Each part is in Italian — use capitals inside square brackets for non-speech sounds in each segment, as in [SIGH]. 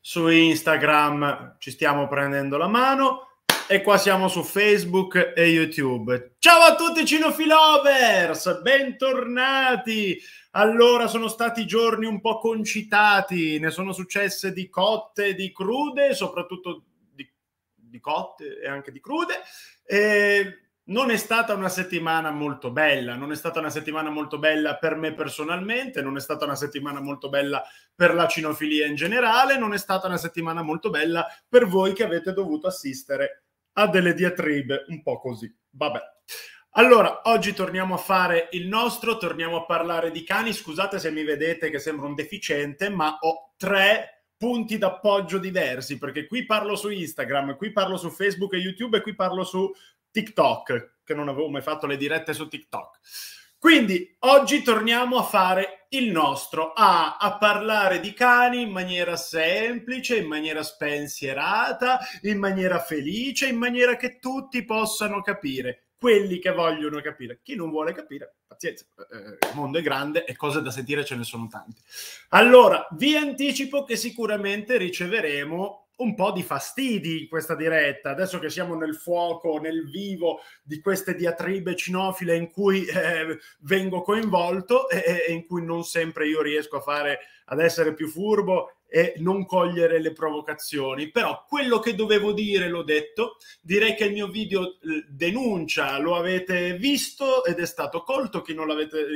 su Instagram ci stiamo prendendo la mano e qua siamo su Facebook e YouTube. Ciao a tutti Cinofilovers, bentornati! Allora, sono stati giorni un po' concitati, ne sono successe di cotte, di crude, soprattutto di, di cotte e anche di crude. E non è stata una settimana molto bella, non è stata una settimana molto bella per me personalmente, non è stata una settimana molto bella per la cinofilia in generale, non è stata una settimana molto bella per voi che avete dovuto assistere a delle diatribe un po' così. Vabbè. Allora, oggi torniamo a fare il nostro, torniamo a parlare di cani. Scusate se mi vedete che sembro un deficiente, ma ho tre punti d'appoggio diversi, perché qui parlo su Instagram, qui parlo su Facebook e YouTube e qui parlo su TikTok, che non avevo mai fatto le dirette su TikTok. Quindi oggi torniamo a fare il nostro, a, a parlare di cani in maniera semplice, in maniera spensierata, in maniera felice, in maniera che tutti possano capire quelli che vogliono capire. Chi non vuole capire, pazienza, eh, il mondo è grande e cose da sentire ce ne sono tante. Allora, vi anticipo che sicuramente riceveremo un po' di fastidi in questa diretta, adesso che siamo nel fuoco, nel vivo di queste diatribe cinofile in cui [LAUGHS] eh, vengo coinvolto e, e in cui non sempre io riesco a fare, ad essere più furbo e non cogliere le provocazioni. Però quello che dovevo dire l'ho detto, direi che il mio video eh, denuncia, lo avete visto ed è stato colto, chi non,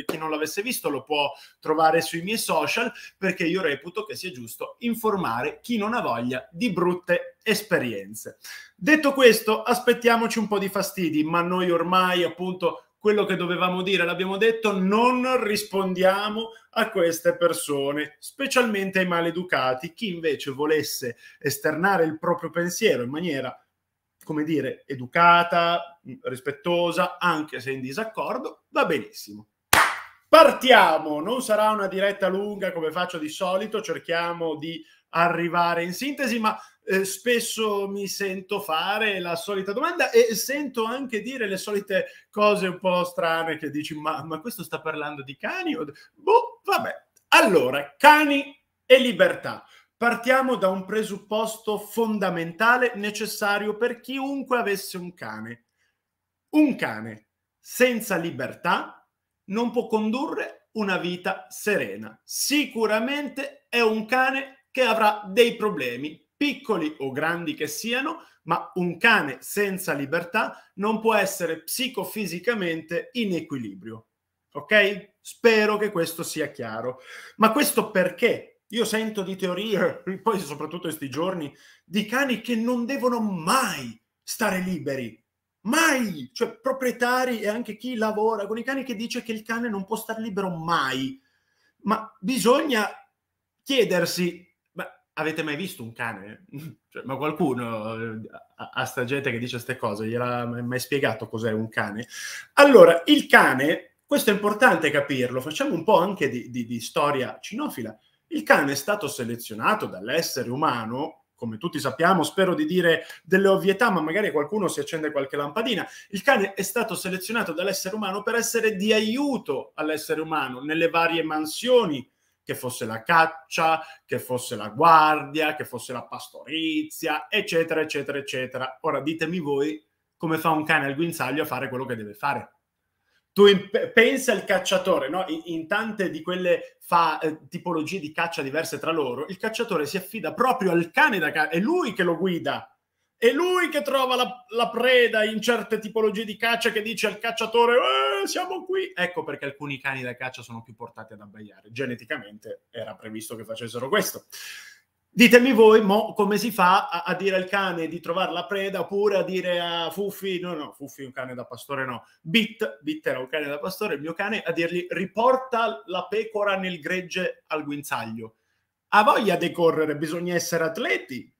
chi non l'avesse visto lo può trovare sui miei social perché io reputo che sia giusto informare chi non ha voglia di brutte esperienze. Detto questo, aspettiamoci un po' di fastidi, ma noi ormai appunto quello che dovevamo dire l'abbiamo detto, non rispondiamo a queste persone, specialmente ai maleducati. Chi invece volesse esternare il proprio pensiero in maniera, come dire, educata, rispettosa, anche se in disaccordo, va benissimo. Partiamo, non sarà una diretta lunga come faccio di solito, cerchiamo di arrivare in sintesi, ma eh, spesso mi sento fare la solita domanda e sento anche dire le solite cose un po' strane che dici ma, ma questo sta parlando di cani? Boh, vabbè. Allora, cani e libertà. Partiamo da un presupposto fondamentale necessario per chiunque avesse un cane. Un cane senza libertà non può condurre una vita serena. Sicuramente è un cane che avrà dei problemi piccoli o grandi che siano, ma un cane senza libertà non può essere psicofisicamente in equilibrio. Ok? Spero che questo sia chiaro. Ma questo perché? Io sento di teorie, [LAUGHS] poi soprattutto in questi giorni, di cani che non devono mai stare liberi, mai, cioè proprietari e anche chi lavora con i cani che dice che il cane non può stare libero mai, ma bisogna chiedersi avete mai visto un cane? [LAUGHS] Cioè, ma qualcuno eh, a, a sta gente che dice queste cose gliel'ha mai spiegato cos'è un cane? Allora, il cane, questo è importante capirlo, facciamo un po' anche di, di, di storia cinofila. Il cane è stato selezionato dall'essere umano come tutti sappiamo, spero di dire delle ovvietà, ma magari qualcuno si accende qualche lampadina. Il cane è stato selezionato dall'essere umano per essere di aiuto all'essere umano nelle varie mansioni che fosse la caccia, che fosse la guardia, che fosse la pastorizia, eccetera, eccetera, eccetera. Ora ditemi voi come fa un cane al guinzaglio a fare quello che deve fare. Tu pensa il cacciatore, no? in, in, tante di quelle fa, eh, tipologie di caccia diverse tra loro, il cacciatore si affida proprio al cane da caccia, è lui che lo guida è lui che trova la, la preda in certe tipologie di caccia che dice al cacciatore eh, siamo qui. Ecco perché alcuni cani da caccia sono più portati ad abbaiare. Geneticamente era previsto che facessero questo. Ditemi voi mo, come si fa a, a, dire al cane di trovare la preda oppure a dire a Fuffi, no no, Fuffi è un cane da pastore no, Bit, Bit era un cane da pastore, il mio cane, a dirgli riporta la pecora nel gregge al guinzaglio. Ha voglia di correre, bisogna essere atleti,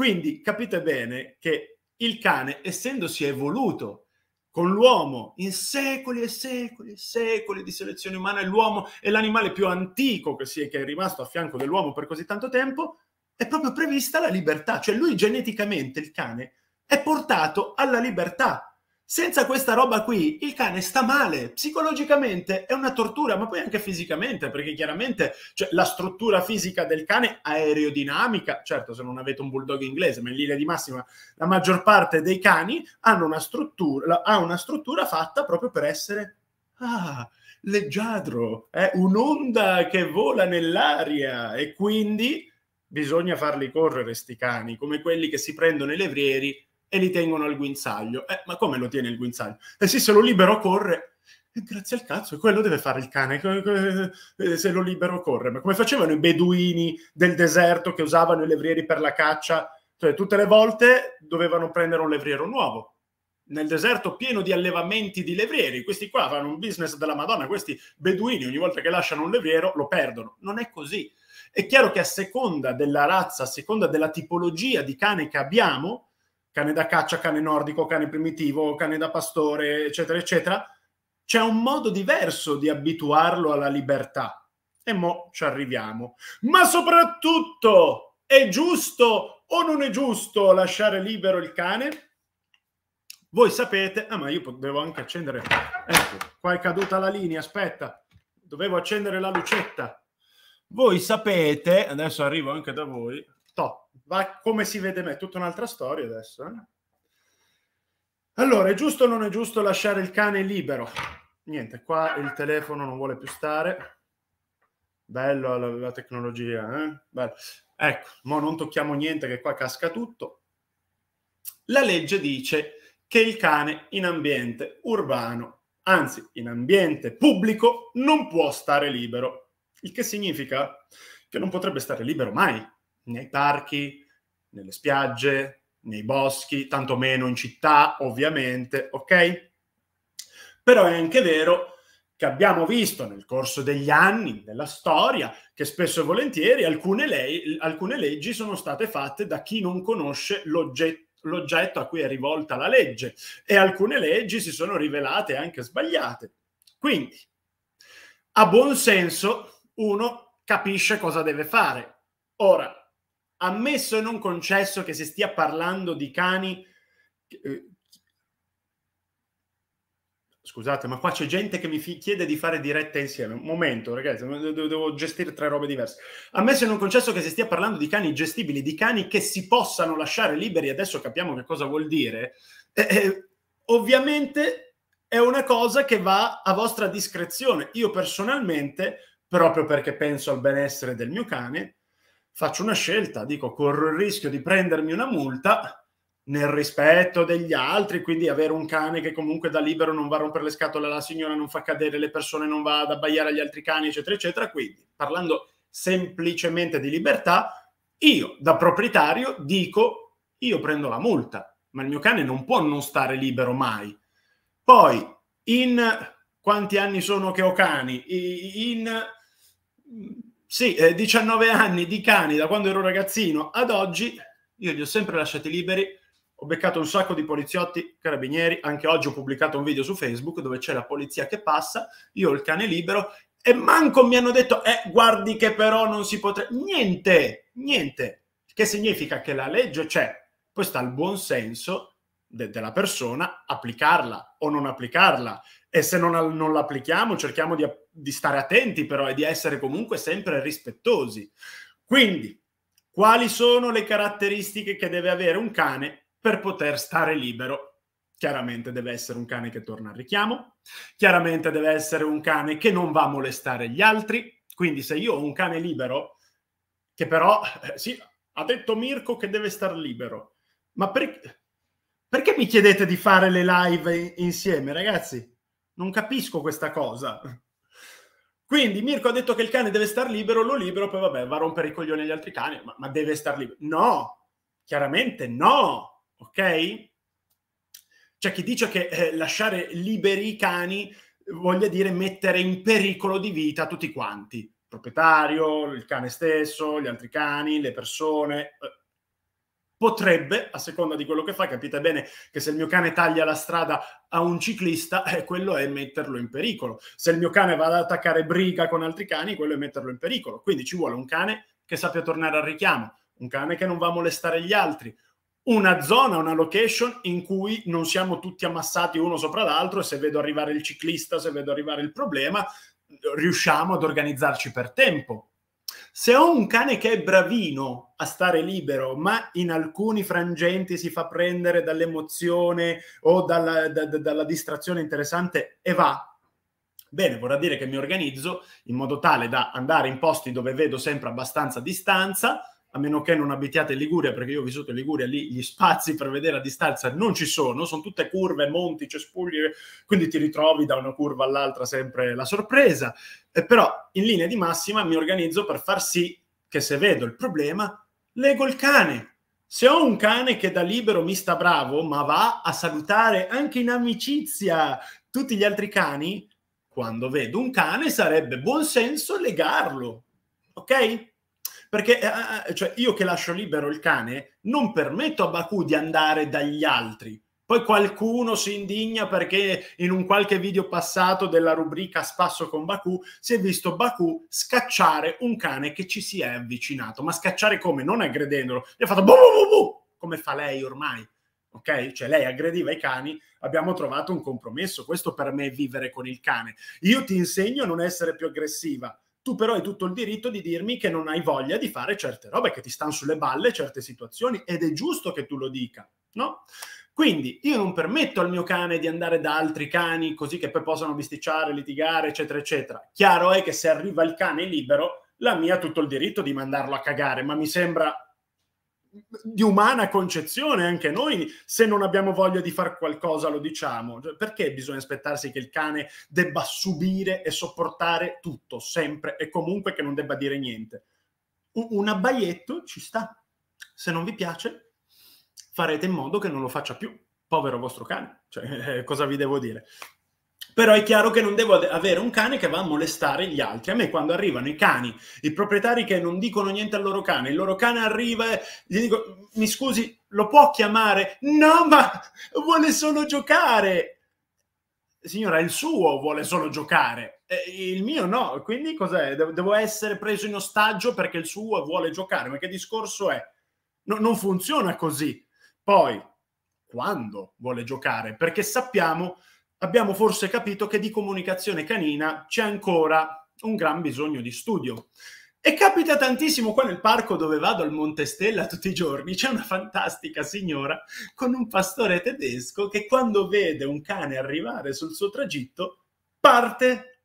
quindi capite bene che il cane, essendosi evoluto con l'uomo in secoli e secoli e secoli di selezione umana, l'uomo è l'animale più antico che, si è, che è rimasto a fianco dell'uomo per così tanto tempo, è proprio prevista la libertà, cioè lui geneticamente, il cane, è portato alla libertà senza questa roba qui il cane sta male, psicologicamente è una tortura, ma poi anche fisicamente, perché chiaramente cioè, la struttura fisica del cane aerodinamica, certo se non avete un bulldog inglese, ma in linea di massima la maggior parte dei cani hanno una struttura, ha una struttura fatta proprio per essere ah, leggiadro, eh? un'onda che vola nell'aria e quindi bisogna farli correre sti cani, come quelli che si prendono i levrieri e li tengono al guinzaglio. Eh, ma come lo tiene il guinzaglio? Eh sì, se lo libero corre. Eh, grazie al cazzo, quello deve fare il cane. Eh, se lo libero corre. Ma come facevano i beduini del deserto che usavano i levrieri per la caccia? Cioè, tutte le volte dovevano prendere un levriero nuovo. Nel deserto pieno di allevamenti di levrieri. Questi qua fanno un business della Madonna. Questi beduini, ogni volta che lasciano un levriero, lo perdono. Non è così. È chiaro che a seconda della razza, a seconda della tipologia di cane che abbiamo, cane da caccia, cane nordico, cane primitivo, cane da pastore, eccetera, eccetera, c'è un modo diverso di abituarlo alla libertà. E mo ci arriviamo. Ma soprattutto, è giusto o non è giusto lasciare libero il cane? Voi sapete, ah ma io devo anche accendere, ecco, qua è caduta la linea, aspetta, dovevo accendere la lucetta. Voi sapete, adesso arrivo anche da voi, Va come si vede me, è tutta un'altra storia adesso. Eh? Allora, è giusto o non è giusto lasciare il cane libero? Niente, qua il telefono non vuole più stare. Bello la, la tecnologia, eh? Bello. Ecco, mo non tocchiamo niente che qua casca tutto. La legge dice che il cane in ambiente urbano, anzi in ambiente pubblico, non può stare libero. Il che significa che non potrebbe stare libero mai, nei parchi, nelle spiagge, nei boschi, tantomeno in città, ovviamente, ok? Però è anche vero che abbiamo visto nel corso degli anni, della storia, che spesso e volentieri alcune, le- alcune leggi sono state fatte da chi non conosce l'oggetto l'oggetto a cui è rivolta la legge e alcune leggi si sono rivelate anche sbagliate. Quindi, a buon senso, uno capisce cosa deve fare. Ora, ammesso e non concesso che si stia parlando di cani. Eh, scusate, ma qua c'è gente che mi fi- chiede di fare diretta insieme. Un momento, ragazzi, devo, devo gestire tre robe diverse. Ammesso e non concesso che si stia parlando di cani gestibili, di cani che si possano lasciare liberi, adesso capiamo che cosa vuol dire. eh, eh ovviamente è una cosa che va a vostra discrezione. Io personalmente, proprio perché penso al benessere del mio cane, faccio una scelta, dico corro il rischio di prendermi una multa nel rispetto degli altri, quindi avere un cane che comunque da libero non va a rompere le scatole alla signora, non fa cadere le persone, non va ad abbaiare agli altri cani, eccetera, eccetera. Quindi, parlando semplicemente di libertà, io da proprietario dico io prendo la multa, ma il mio cane non può non stare libero mai. Poi, in quanti anni sono che ho cani? In sì, eh, 19 anni di cani da quando ero ragazzino ad oggi, io li ho sempre lasciati liberi. Ho beccato un sacco di poliziotti, carabinieri. Anche oggi ho pubblicato un video su Facebook dove c'è la polizia che passa. Io ho il cane libero e manco mi hanno detto, eh, guardi che però non si potrebbe. Niente, niente. Che significa che la legge c'è. Poi sta il buon senso de- della persona applicarla o non applicarla. E se non, non l'applichiamo, cerchiamo di, di stare attenti però e di essere comunque sempre rispettosi. Quindi, quali sono le caratteristiche che deve avere un cane per poter stare libero? Chiaramente deve essere un cane che torna al richiamo, chiaramente deve essere un cane che non va a molestare gli altri. Quindi se io ho un cane libero, che però, eh, sì, ha detto Mirko che deve stare libero, ma per... perché mi chiedete di fare le live insieme, ragazzi? Non capisco questa cosa. Quindi Mirko ha detto che il cane deve star libero, lo libero, poi vabbè, va a rompere i coglioni agli altri cani, ma, ma deve star libero. No, chiaramente no, ok? C'è chi dice che eh, lasciare liberi i cani voglia dire mettere in pericolo di vita tutti quanti, il proprietario, il cane stesso, gli altri cani, le persone. Eh, potrebbe, a seconda di quello che fa, capite bene che se il mio cane taglia la strada a un ciclista, eh, quello è metterlo in pericolo. Se il mio cane va ad attaccare briga con altri cani, quello è metterlo in pericolo. Quindi ci vuole un cane che sappia tornare al richiamo, un cane che non va a molestare gli altri, una zona, una location in cui non siamo tutti ammassati uno sopra l'altro e se vedo arrivare il ciclista, se vedo arrivare il problema, riusciamo ad organizzarci per tempo se ho un cane che è bravino a stare libero, ma in alcuni frangenti si fa prendere dall'emozione o dalla, da, da, dalla distrazione interessante e va, Bene, vorrà dire che mi organizzo in modo tale da andare in posti dove vedo sempre abbastanza distanza, a meno che non abitiate in Liguria, perché io ho vissuto in Liguria, lì gli spazi per vedere a distanza non ci sono, sono tutte curve, monti, cespugli, quindi ti ritrovi da una curva all'altra sempre la sorpresa. E eh, però in linea di massima mi organizzo per far sì che se vedo il problema, leggo il cane. Se ho un cane che da libero mi sta bravo, ma va a salutare anche in amicizia tutti gli altri cani, quando vedo un cane sarebbe buon senso legarlo. Ok? Perché eh, eh, eh, cioè, io che lascio libero il cane non permetto a Baku di andare dagli altri. Poi qualcuno si indigna perché in un qualche video passato della rubrica Spasso con Baku si è visto Baku scacciare un cane che ci si è avvicinato. Ma scacciare come? Non aggredendolo. Gli ha fatto bu, bu, bu, come fa lei ormai ok? Cioè lei aggrediva i cani, abbiamo trovato un compromesso, questo per me è vivere con il cane. Io ti insegno a non essere più aggressiva, tu però hai tutto il diritto di dirmi che non hai voglia di fare certe robe, che ti stanno sulle balle certe situazioni ed è giusto che tu lo dica, no? Quindi io non permetto al mio cane di andare da altri cani così che poi possano bisticciare, litigare, eccetera, eccetera. Chiaro è che se arriva il cane libero, la mia ha tutto il diritto di mandarlo a cagare, ma mi sembra di umana concezione anche noi se non abbiamo voglia di fare qualcosa lo diciamo cioè, perché bisogna aspettarsi che il cane debba subire e sopportare tutto sempre e comunque che non debba dire niente un abbaietto ci sta se non vi piace farete in modo che non lo faccia più povero vostro cane cioè, [LAUGHS] eh, cosa vi devo dire però è chiaro che non devo avere un cane che va a molestare gli altri. A me quando arrivano i cani, i proprietari che non dicono niente al loro cane, il loro cane arriva e gli dico, mi scusi, lo può chiamare? No, ma vuole solo giocare. Signora, il suo vuole solo giocare, il mio no. Quindi cos'è? Devo essere preso in ostaggio perché il suo vuole giocare. Ma che discorso è? No, non funziona così. Poi, quando vuole giocare? Perché sappiamo abbiamo forse capito che di comunicazione canina c'è ancora un gran bisogno di studio. E capita tantissimo qua nel parco dove vado al Monte Stella tutti i giorni, c'è una fantastica signora con un pastore tedesco che quando vede un cane arrivare sul suo tragitto parte,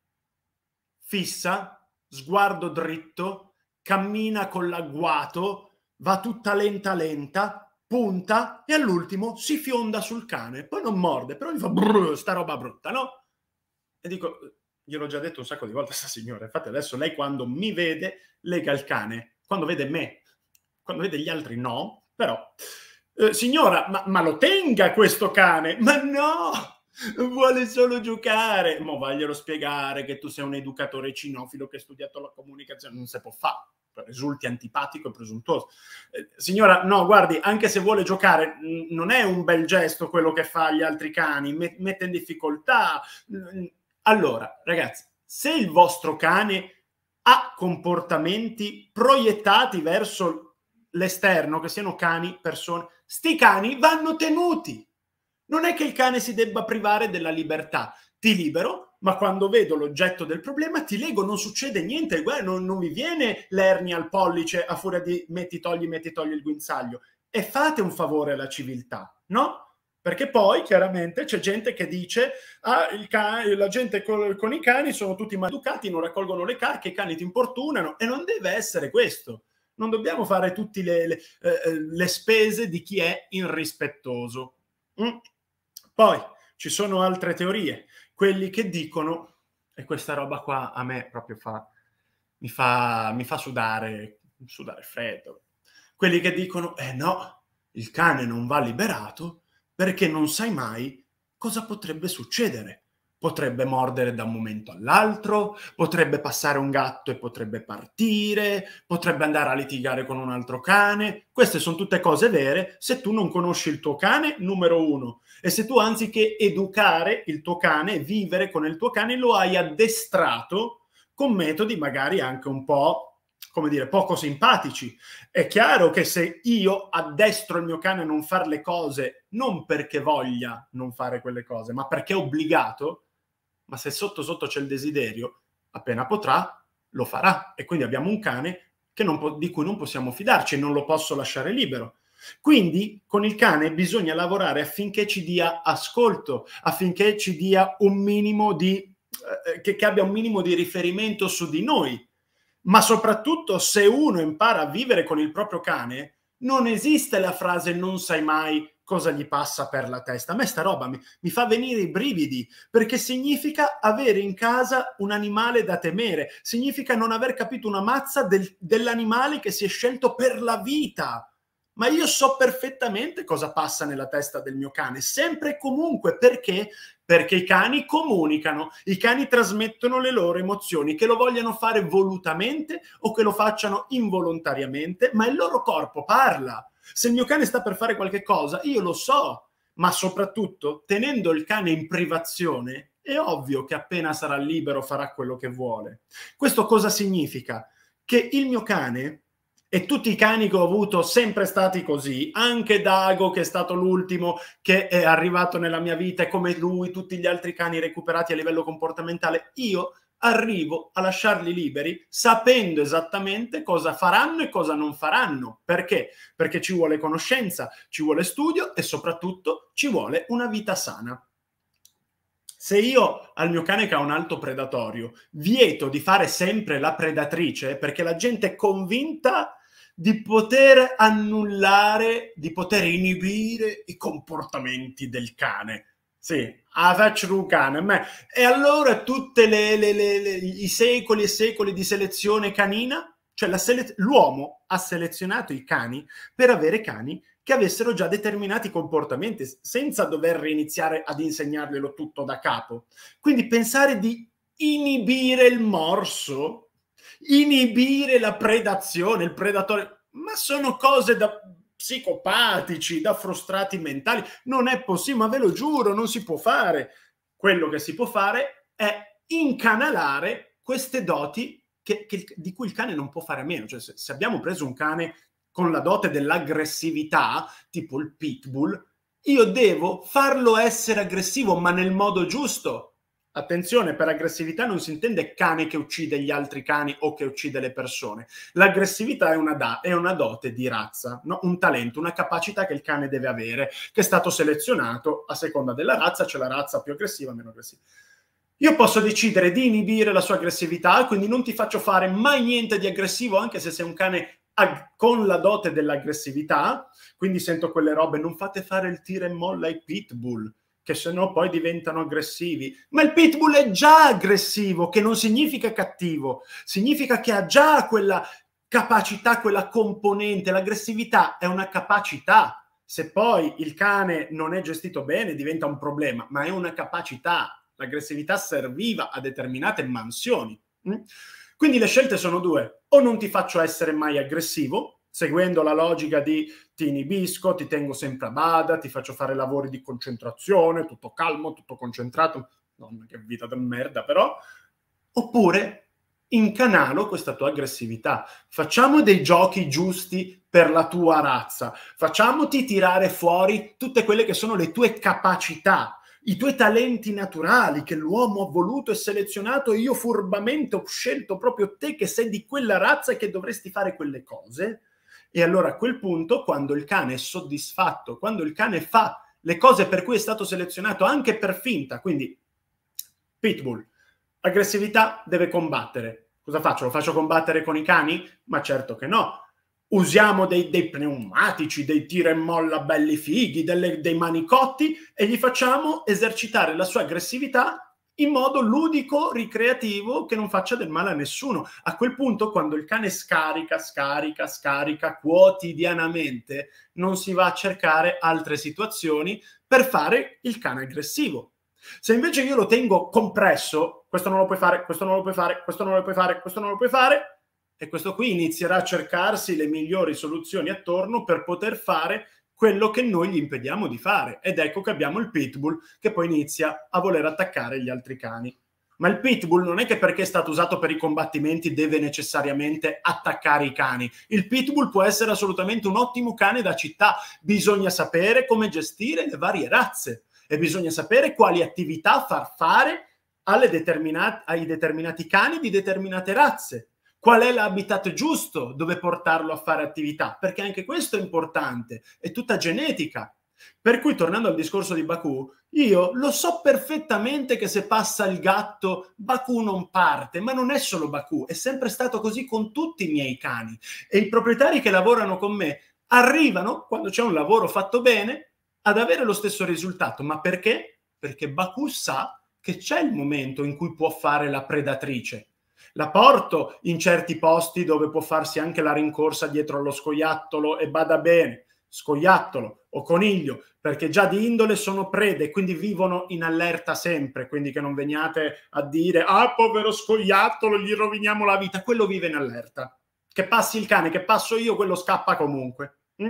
fissa, sguardo dritto, cammina con l'agguato, va tutta lenta lenta, punta e all'ultimo si fionda sul cane, poi non morde, però gli fa brrr, sta roba brutta, no? E dico, gliel'ho già detto un sacco di volte a sta signora, infatti adesso lei quando mi vede lega il cane, quando vede me, quando vede gli altri no, però, eh, signora, ma, ma lo tenga questo cane, ma no! vuole solo giocare. Ma vaglielo spiegare che tu sei un educatore cinofilo che ha studiato la comunicazione, non si può fare risulti antipatico e presuntuoso. Eh, signora, no, guardi, anche se vuole giocare, n- non è un bel gesto quello che fa agli altri cani, met- mette in difficoltà. Allora, ragazzi, se il vostro cane ha comportamenti proiettati verso l'esterno, che siano cani, persone, sti cani vanno tenuti. Non è che il cane si debba privare della libertà ti libero, ma quando vedo l'oggetto del problema ti leggo, non succede niente, guarda, non, non mi viene l'ernia al pollice a furia di metti, togli, metti, togli il guinzaglio. E fate un favore alla civiltà, no? Perché poi chiaramente c'è gente che dice: ah, can- la gente col- con i cani sono tutti maleducati, non raccolgono le carche, i cani ti importunano. E non deve essere questo. Non dobbiamo fare tutte le, le, eh, eh, le, spese di chi è irrispettoso. Mm. Poi ci sono altre teorie quelli che dicono, e questa roba qua a me proprio fa, mi fa, mi fa sudare, sudare freddo, quelli che dicono, eh no, il cane non va liberato perché non sai mai cosa potrebbe succedere potrebbe mordere da un momento all'altro, potrebbe passare un gatto e potrebbe partire, potrebbe andare a litigare con un altro cane. Queste sono tutte cose vere se tu non conosci il tuo cane, numero uno, e se tu anziché educare il tuo cane, vivere con il tuo cane, lo hai addestrato con metodi magari anche un po' come dire, poco simpatici. È chiaro che se io addestro il mio cane a non fare le cose non perché voglia non fare quelle cose, ma perché è obbligato, ma se sotto sotto c'è il desiderio, appena potrà, lo farà. E quindi abbiamo un cane po- di cui non possiamo fidarci, e non lo posso lasciare libero. Quindi con il cane bisogna lavorare affinché ci dia ascolto, affinché ci dia un minimo di eh, eh che, che abbia un minimo di riferimento su di noi. Ma soprattutto se uno impara a vivere con il proprio cane, non esiste la frase non sai mai cosa gli passa per la testa. A me sta roba mi, mi, fa venire i brividi, perché significa avere in casa un animale da temere, significa non aver capito una mazza del, dell'animale che si è scelto per la vita. Ma io so perfettamente cosa passa nella testa del mio cane, sempre e comunque, perché? Perché i cani comunicano, i cani trasmettono le loro emozioni, che lo vogliano fare volutamente o che lo facciano involontariamente, ma il loro corpo parla se il mio cane sta per fare qualche cosa, io lo so, ma soprattutto tenendo il cane in privazione, è ovvio che appena sarà libero farà quello che vuole. Questo cosa significa? Che il mio cane e tutti i cani che ho avuto sempre stati così, anche Dago che è stato l'ultimo che è arrivato nella mia vita e come lui tutti gli altri cani recuperati a livello comportamentale, io arrivo a lasciarli liberi sapendo esattamente cosa faranno e cosa non faranno. Perché? Perché ci vuole conoscenza, ci vuole studio e soprattutto ci vuole una vita sana. Se io al mio cane che ha un alto predatorio vieto di fare sempre la predatrice perché la gente è convinta di poter annullare, di poter inibire i comportamenti del cane. Sì, alla ah, faccia di E allora tutti i secoli e secoli di selezione canina, cioè sele- l'uomo ha selezionato i cani per avere cani che avessero già determinati comportamenti, senza dover iniziare ad insegnarglielo tutto da capo. Quindi pensare di inibire il morso, inibire la predazione, il predatore, ma sono cose da psicopatici, da frustrati mentali. Non è possibile, ma ve lo giuro, non si può fare. Quello che si può fare è incanalare queste doti che, che, di cui il cane non può fare a meno. Cioè, se, se abbiamo preso un cane con la dote dell'aggressività, tipo il pitbull, io devo farlo essere aggressivo, ma nel modo giusto Attenzione, per aggressività non si intende cane che uccide gli altri cani o che uccide le persone. L'aggressività è una, da, è una dote di razza, no? un talento, una capacità che il cane deve avere, che è stato selezionato a seconda della razza, c'è cioè la razza più aggressiva, meno aggressiva. Io posso decidere di inibire la sua aggressività, quindi non ti faccio fare mai niente di aggressivo, anche se sei un cane ag- con la dote dell'aggressività. Quindi sento quelle robe, non fate fare il tira e molla ai pitbull che se no poi diventano aggressivi. Ma il pitbull è già aggressivo, che non significa cattivo, significa che ha già quella capacità, quella componente. L'aggressività è una capacità. Se poi il cane non è gestito bene diventa un problema, ma è una capacità. L'aggressività serviva a determinate mansioni. Mm? Quindi le scelte sono due, o non ti faccio essere mai aggressivo, seguendo la logica di ti inibisco, ti tengo sempre a bada, ti faccio fare lavori di concentrazione, tutto calmo, tutto concentrato. Nonna, che vita da merda, però. Oppure incanalo questa tua aggressività. Facciamo dei giochi giusti per la tua razza. Facciamoti tirare fuori tutte quelle che sono le tue capacità, i tuoi talenti naturali che l'uomo ha voluto e selezionato e io furbamente ho scelto proprio te che sei di quella razza e che dovresti fare quelle cose e allora a quel punto, quando il cane è soddisfatto, quando il cane fa le cose per cui è stato selezionato anche per finta, quindi pitbull, aggressività deve combattere. Cosa faccio? Lo faccio combattere con i cani? Ma certo che no. Usiamo dei, dei pneumatici, dei tira e molla belli fighi, delle, dei manicotti e gli facciamo esercitare la sua aggressività in modo ludico, ricreativo, che non faccia del male a nessuno. A quel punto, quando il cane scarica, scarica, scarica quotidianamente, non si va a cercare altre situazioni per fare il cane aggressivo. Se invece io lo tengo compresso, questo non lo puoi fare, questo non lo puoi fare, questo non lo puoi fare, questo non lo puoi fare, e questo qui inizierà a cercarsi le migliori soluzioni attorno per poter fare quello che noi gli impediamo di fare. Ed ecco che abbiamo il pitbull che poi inizia a voler attaccare gli altri cani. Ma il pitbull non è che perché è stato usato per i combattimenti deve necessariamente attaccare i cani. Il pitbull può essere assolutamente un ottimo cane da città. Bisogna sapere come gestire le varie razze e bisogna sapere quali attività far fare determinati, ai determinati cani di determinate razze Qual è l'habitat giusto dove portarlo a fare attività? Perché anche questo è importante, è tutta genetica. Per cui, tornando al discorso di Baku, io lo so perfettamente che se passa il gatto, Baku non parte, ma non è solo Baku, è sempre stato così con tutti i miei cani. E i proprietari che lavorano con me arrivano, quando c'è un lavoro fatto bene, ad avere lo stesso risultato. Ma perché? Perché Baku sa che c'è il momento in cui può fare la predatrice la porto in certi posti dove può farsi anche la rincorsa dietro allo scoiattolo e bada bene, scoiattolo o coniglio, perché già di indole sono prede, quindi vivono in allerta sempre, quindi che non veniate a dire "Ah, povero scoiattolo, gli roviniamo la vita". Quello vive in allerta. Che passi il cane, che passo io, quello scappa comunque. Mm?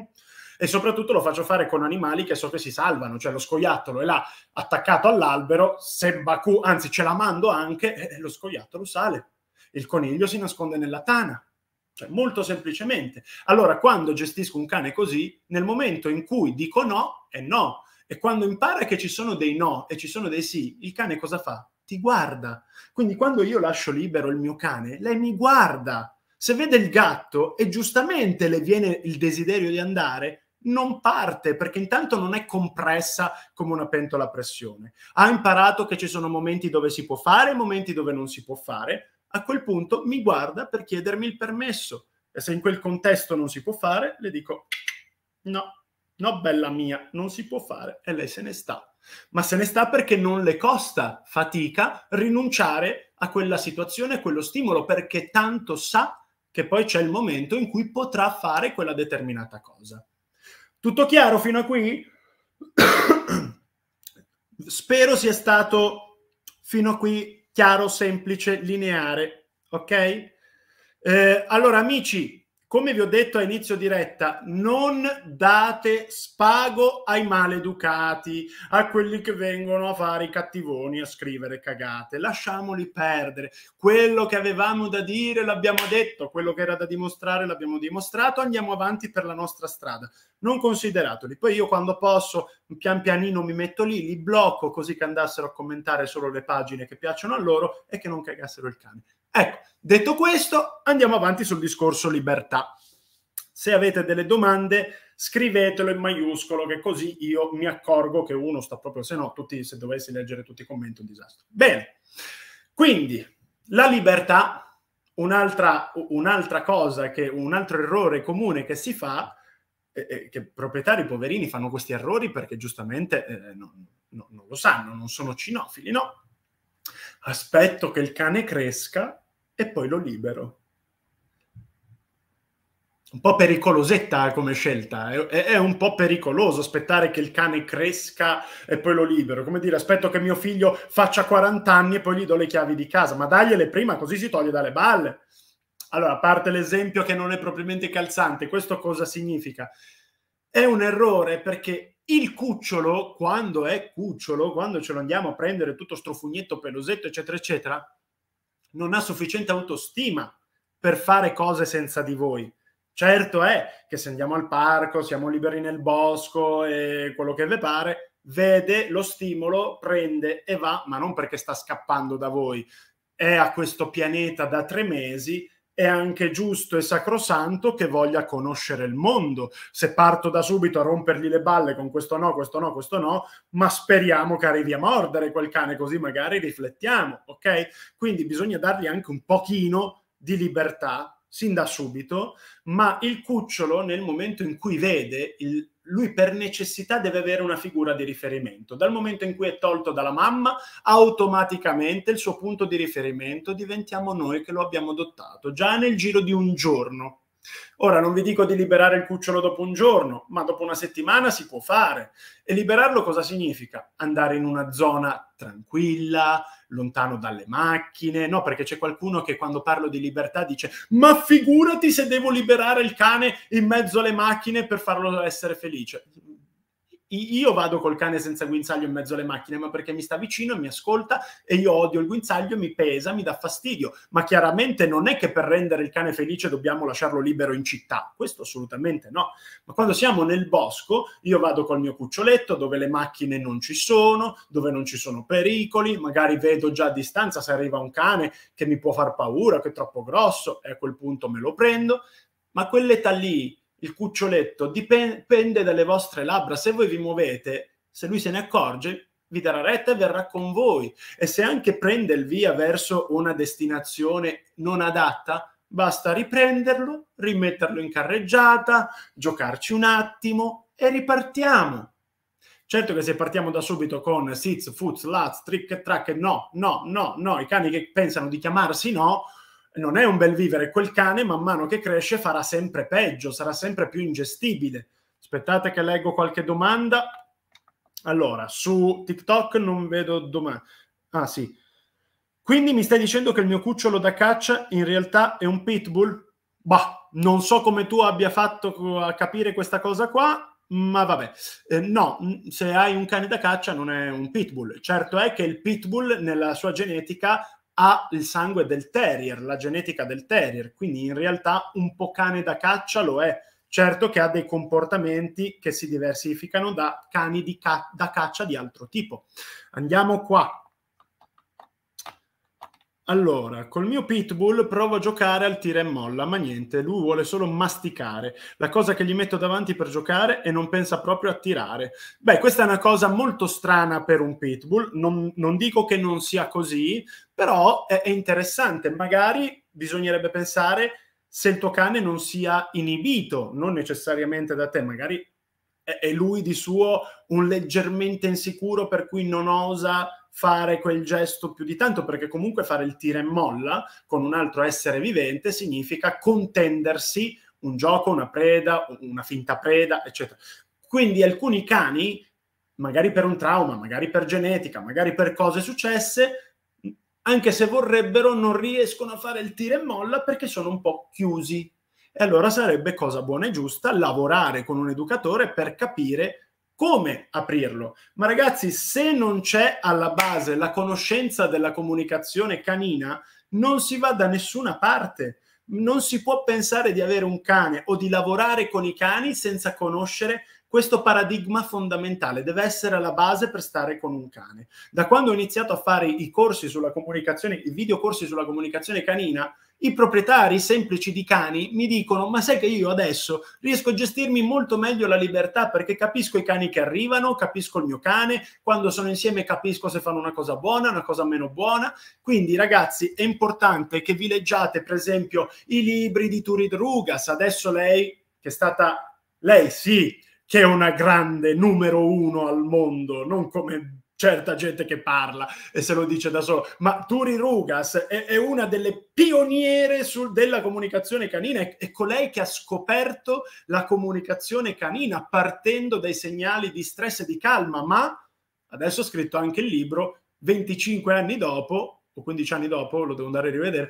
e soprattutto lo faccio fare con animali che so che si salvano, cioè lo scoiattolo è là attaccato all'albero, se Baku, anzi ce la mando anche, e lo scoiattolo sale. Il coniglio si nasconde nella tana. Cioè, molto semplicemente. Allora, quando gestisco un cane così, nel momento in cui dico no, è no. E quando impara che ci sono dei no e ci sono dei sì, il cane cosa fa? Ti guarda. Quindi quando io lascio libero il mio cane, lei mi guarda. Se vede il gatto e giustamente le viene il desiderio di andare, non parte perché intanto non è compressa come una pentola a pressione. Ha imparato che ci sono momenti dove si può fare e momenti dove non si può fare a quel punto mi guarda per chiedermi il permesso. E se in quel contesto non si può fare, le dico no, no bella mia, non si può fare e lei se ne sta. Ma se ne sta perché non le costa fatica rinunciare a quella situazione, a quello stimolo, perché tanto sa che poi c'è il momento in cui potrà fare quella determinata cosa. Tutto chiaro fino a qui? [COUGHS] Spero sia stato fino a qui chiaro, semplice, lineare. Ok? Eh, allora, amici, come vi ho detto a inizio diretta, non date spago ai maleducati, a quelli che vengono a fare i cattivoni, a scrivere cagate. Lasciamoli perdere. Quello che avevamo da dire l'abbiamo detto, quello che era da dimostrare l'abbiamo dimostrato, andiamo avanti per la nostra strada. Non considerateli. Poi io quando posso, pian pianino mi metto lì, li blocco così che andassero a commentare solo le pagine che piacciono a loro e che non cagassero il cane. Ecco, detto questo, andiamo avanti sul discorso libertà. Se avete delle domande, scrivetelo in maiuscolo, che così io mi accorgo che uno sta proprio, se no, tutti, se dovessi leggere tutti i commenti, è un disastro. Bene, quindi la libertà, un'altra, un'altra cosa, che, un altro errore comune che si fa, eh, che proprietari poverini fanno questi errori perché giustamente eh, non, non, non lo sanno, non sono cinofili, no? Aspetto che il cane cresca e poi lo libero. Un po' pericolosetta come scelta, è, è, un po' pericoloso aspettare che il cane cresca e poi lo libero. Come dire, aspetto che mio figlio faccia 40 anni e poi gli do le chiavi di casa, ma dagliele prima così si toglie dalle balle. Allora, a parte l'esempio che non è propriamente calzante, questo cosa significa? È un errore perché il cucciolo, quando è cucciolo, quando ce lo andiamo a prendere tutto strofugnetto, pelosetto, eccetera, eccetera, non ha sufficiente autostima per fare cose senza di voi. Certo è che se andiamo al parco, siamo liberi nel bosco e quello che vi pare, vede lo stimolo, prende e va, ma non perché sta scappando da voi. È a questo pianeta da tre mesi è anche giusto e sacrosanto che voglia conoscere il mondo. Se parto da subito a rompergli le balle con questo no, questo no, questo no, ma speriamo che arrivi a mordere quel cane, così magari riflettiamo, ok? Quindi bisogna dargli anche un pochino di libertà sin da subito, ma il cucciolo nel momento in cui vede il lui per necessità deve avere una figura di riferimento. Dal momento in cui è tolto dalla mamma, automaticamente il suo punto di riferimento diventiamo noi che lo abbiamo adottato, già nel giro di un giorno. Ora non vi dico di liberare il cucciolo dopo un giorno, ma dopo una settimana si può fare. E liberarlo cosa significa? Andare in una zona tranquilla, lontano dalle macchine, no? Perché c'è qualcuno che quando parlo di libertà dice ma figurati se devo liberare il cane in mezzo alle macchine per farlo essere felice io vado col cane senza guinzaglio in mezzo alle macchine, ma perché mi sta vicino, e mi ascolta e io odio il guinzaglio, mi pesa, mi dà fastidio. Ma chiaramente non è che per rendere il cane felice dobbiamo lasciarlo libero in città, questo assolutamente no. Ma quando siamo nel bosco, io vado col mio cuccioletto dove le macchine non ci sono, dove non ci sono pericoli, magari vedo già a distanza se arriva un cane che mi può far paura, che è troppo grosso, e a quel punto me lo prendo. Ma quell'età lì il cuccioletto dipende dalle vostre labbra. Se voi vi muovete, se lui se ne accorge, vi darà retta e verrà con voi. E se anche prende il via verso una destinazione non adatta, basta riprenderlo, rimetterlo in carreggiata, giocarci un attimo e ripartiamo. Certo che se partiamo da subito con sits, futs, lats, trick, track, no, no, no, no, i cani che pensano di chiamarsi no, non è un bel vivere. Quel cane, man mano che cresce, farà sempre peggio, sarà sempre più ingestibile. Aspettate che leggo qualche domanda. Allora, su TikTok non vedo domande. Ah, sì. Quindi mi stai dicendo che il mio cucciolo da caccia in realtà è un pitbull? Bah, non so come tu abbia fatto a capire questa cosa qua, ma vabbè, eh, no, se hai un cane da caccia non è un pitbull. Certo è che il pitbull nella sua genetica ha il sangue del terrier, la genetica del terrier, quindi in realtà un po' cane da caccia lo è. Certo che ha dei comportamenti che si diversificano da cani ca- da caccia di altro tipo. Andiamo qua. Allora, col mio pitbull provo a giocare al tira e molla, ma niente, lui vuole solo masticare. La cosa che gli metto davanti per giocare e non pensa proprio a tirare. Beh, questa è una cosa molto strana per un pitbull, non, non dico che non sia così, però è, è interessante. Magari bisognerebbe pensare se il tuo cane non sia inibito, non necessariamente da te, magari è, è lui di suo un leggermente insicuro per cui non osa fare quel gesto più di tanto, perché comunque fare il tira e molla con un altro essere vivente significa contendersi un gioco, una preda, una finta preda, eccetera. Quindi alcuni cani, magari per un trauma, magari per genetica, magari per cose successe, anche se vorrebbero, non riescono a fare il tira e molla perché sono un po' chiusi. E allora sarebbe cosa buona e giusta lavorare con un educatore per capire come aprirlo. Ma ragazzi, se non c'è alla base la conoscenza della comunicazione canina, non si va da nessuna parte. Non si può pensare di avere un cane o di lavorare con i cani senza conoscere questo paradigma fondamentale deve essere la base per stare con un cane. Da quando ho iniziato a fare i corsi sulla comunicazione, i video corsi sulla comunicazione canina, i proprietari semplici di cani mi dicono ma sai che io adesso riesco a gestirmi molto meglio la libertà perché capisco i cani che arrivano, capisco il mio cane, quando sono insieme capisco se fanno una cosa buona, una cosa meno buona. Quindi ragazzi è importante che vi leggiate per esempio i libri di Turid Rugas, adesso lei che è stata, lei sì, che è una grande numero uno al mondo, non come certa gente che parla e se lo dice da solo, ma Turi Rugas è, è una delle pioniere sul, della comunicazione canina, è, è colei che ha scoperto la comunicazione canina partendo dai segnali di stress e di calma, ma adesso ha scritto anche il libro 25 anni dopo, o 15 anni dopo, lo devo andare a rivedere,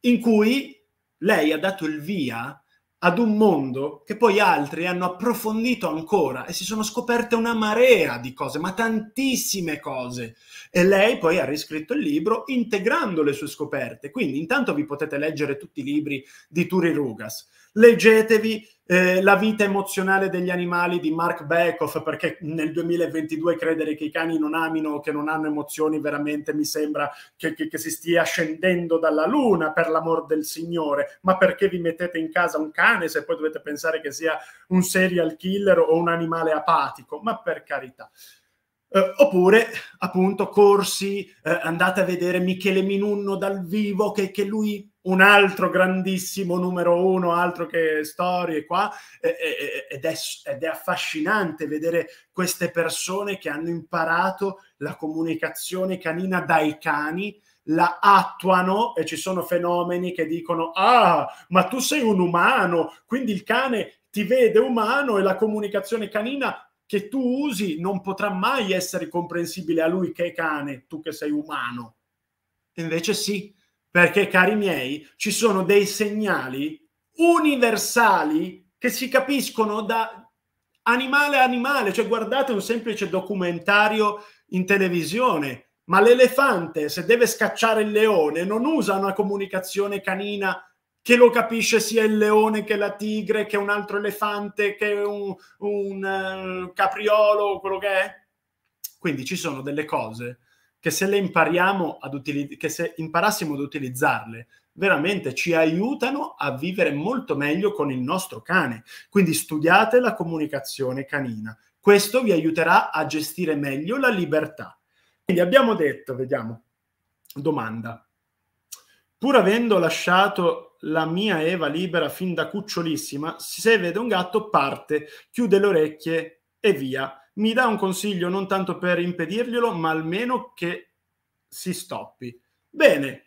in cui lei ha dato il via ad un mondo che poi altri hanno approfondito ancora e si sono scoperte una marea di cose, ma tantissime cose. E lei poi ha riscritto il libro integrando le sue scoperte. Quindi intanto vi potete leggere tutti i libri di Turi Rugas Leggetevi eh, La vita emozionale degli animali di Mark Beckhoff, perché nel 2022 credere che i cani non amino o che non hanno emozioni veramente mi sembra che, che, che si stia scendendo dalla luna, per l'amor del Signore. Ma perché vi mettete in casa un cane se poi dovete pensare che sia un serial killer o un animale apatico? Ma per carità. Eh, oppure, appunto, corsi, eh, andate a vedere Michele Minunno dal vivo, che, che lui un altro grandissimo numero uno, altro che storie qua, ed è, ed è, affascinante vedere queste persone che hanno imparato la comunicazione canina dai cani, la attuano e ci sono fenomeni che dicono, ah, ma tu sei un umano, quindi il cane ti vede umano e la comunicazione canina che tu usi non potrà mai essere comprensibile a lui che è cane, tu che sei umano. Invece sì, perché, cari miei, ci sono dei segnali universali che si capiscono da animale a animale. Cioè, guardate un semplice documentario in televisione, ma l'elefante, se deve scacciare il leone, non usa una comunicazione canina che lo capisce sia il leone che la tigre, che un altro elefante, che un, un uh, capriolo, quello che è. Quindi ci sono delle cose che se le impariamo ad utilizzare, che se imparassimo ad utilizzarle, veramente ci aiutano a vivere molto meglio con il nostro cane. Quindi studiate la comunicazione canina. Questo vi aiuterà a gestire meglio la libertà. Quindi abbiamo detto, vediamo, domanda. Pur avendo lasciato la mia Eva libera fin da cucciolissima, se vede un gatto parte, chiude le orecchie e via mi dà un consiglio non tanto per impedirglielo, ma almeno che si stoppi. Bene,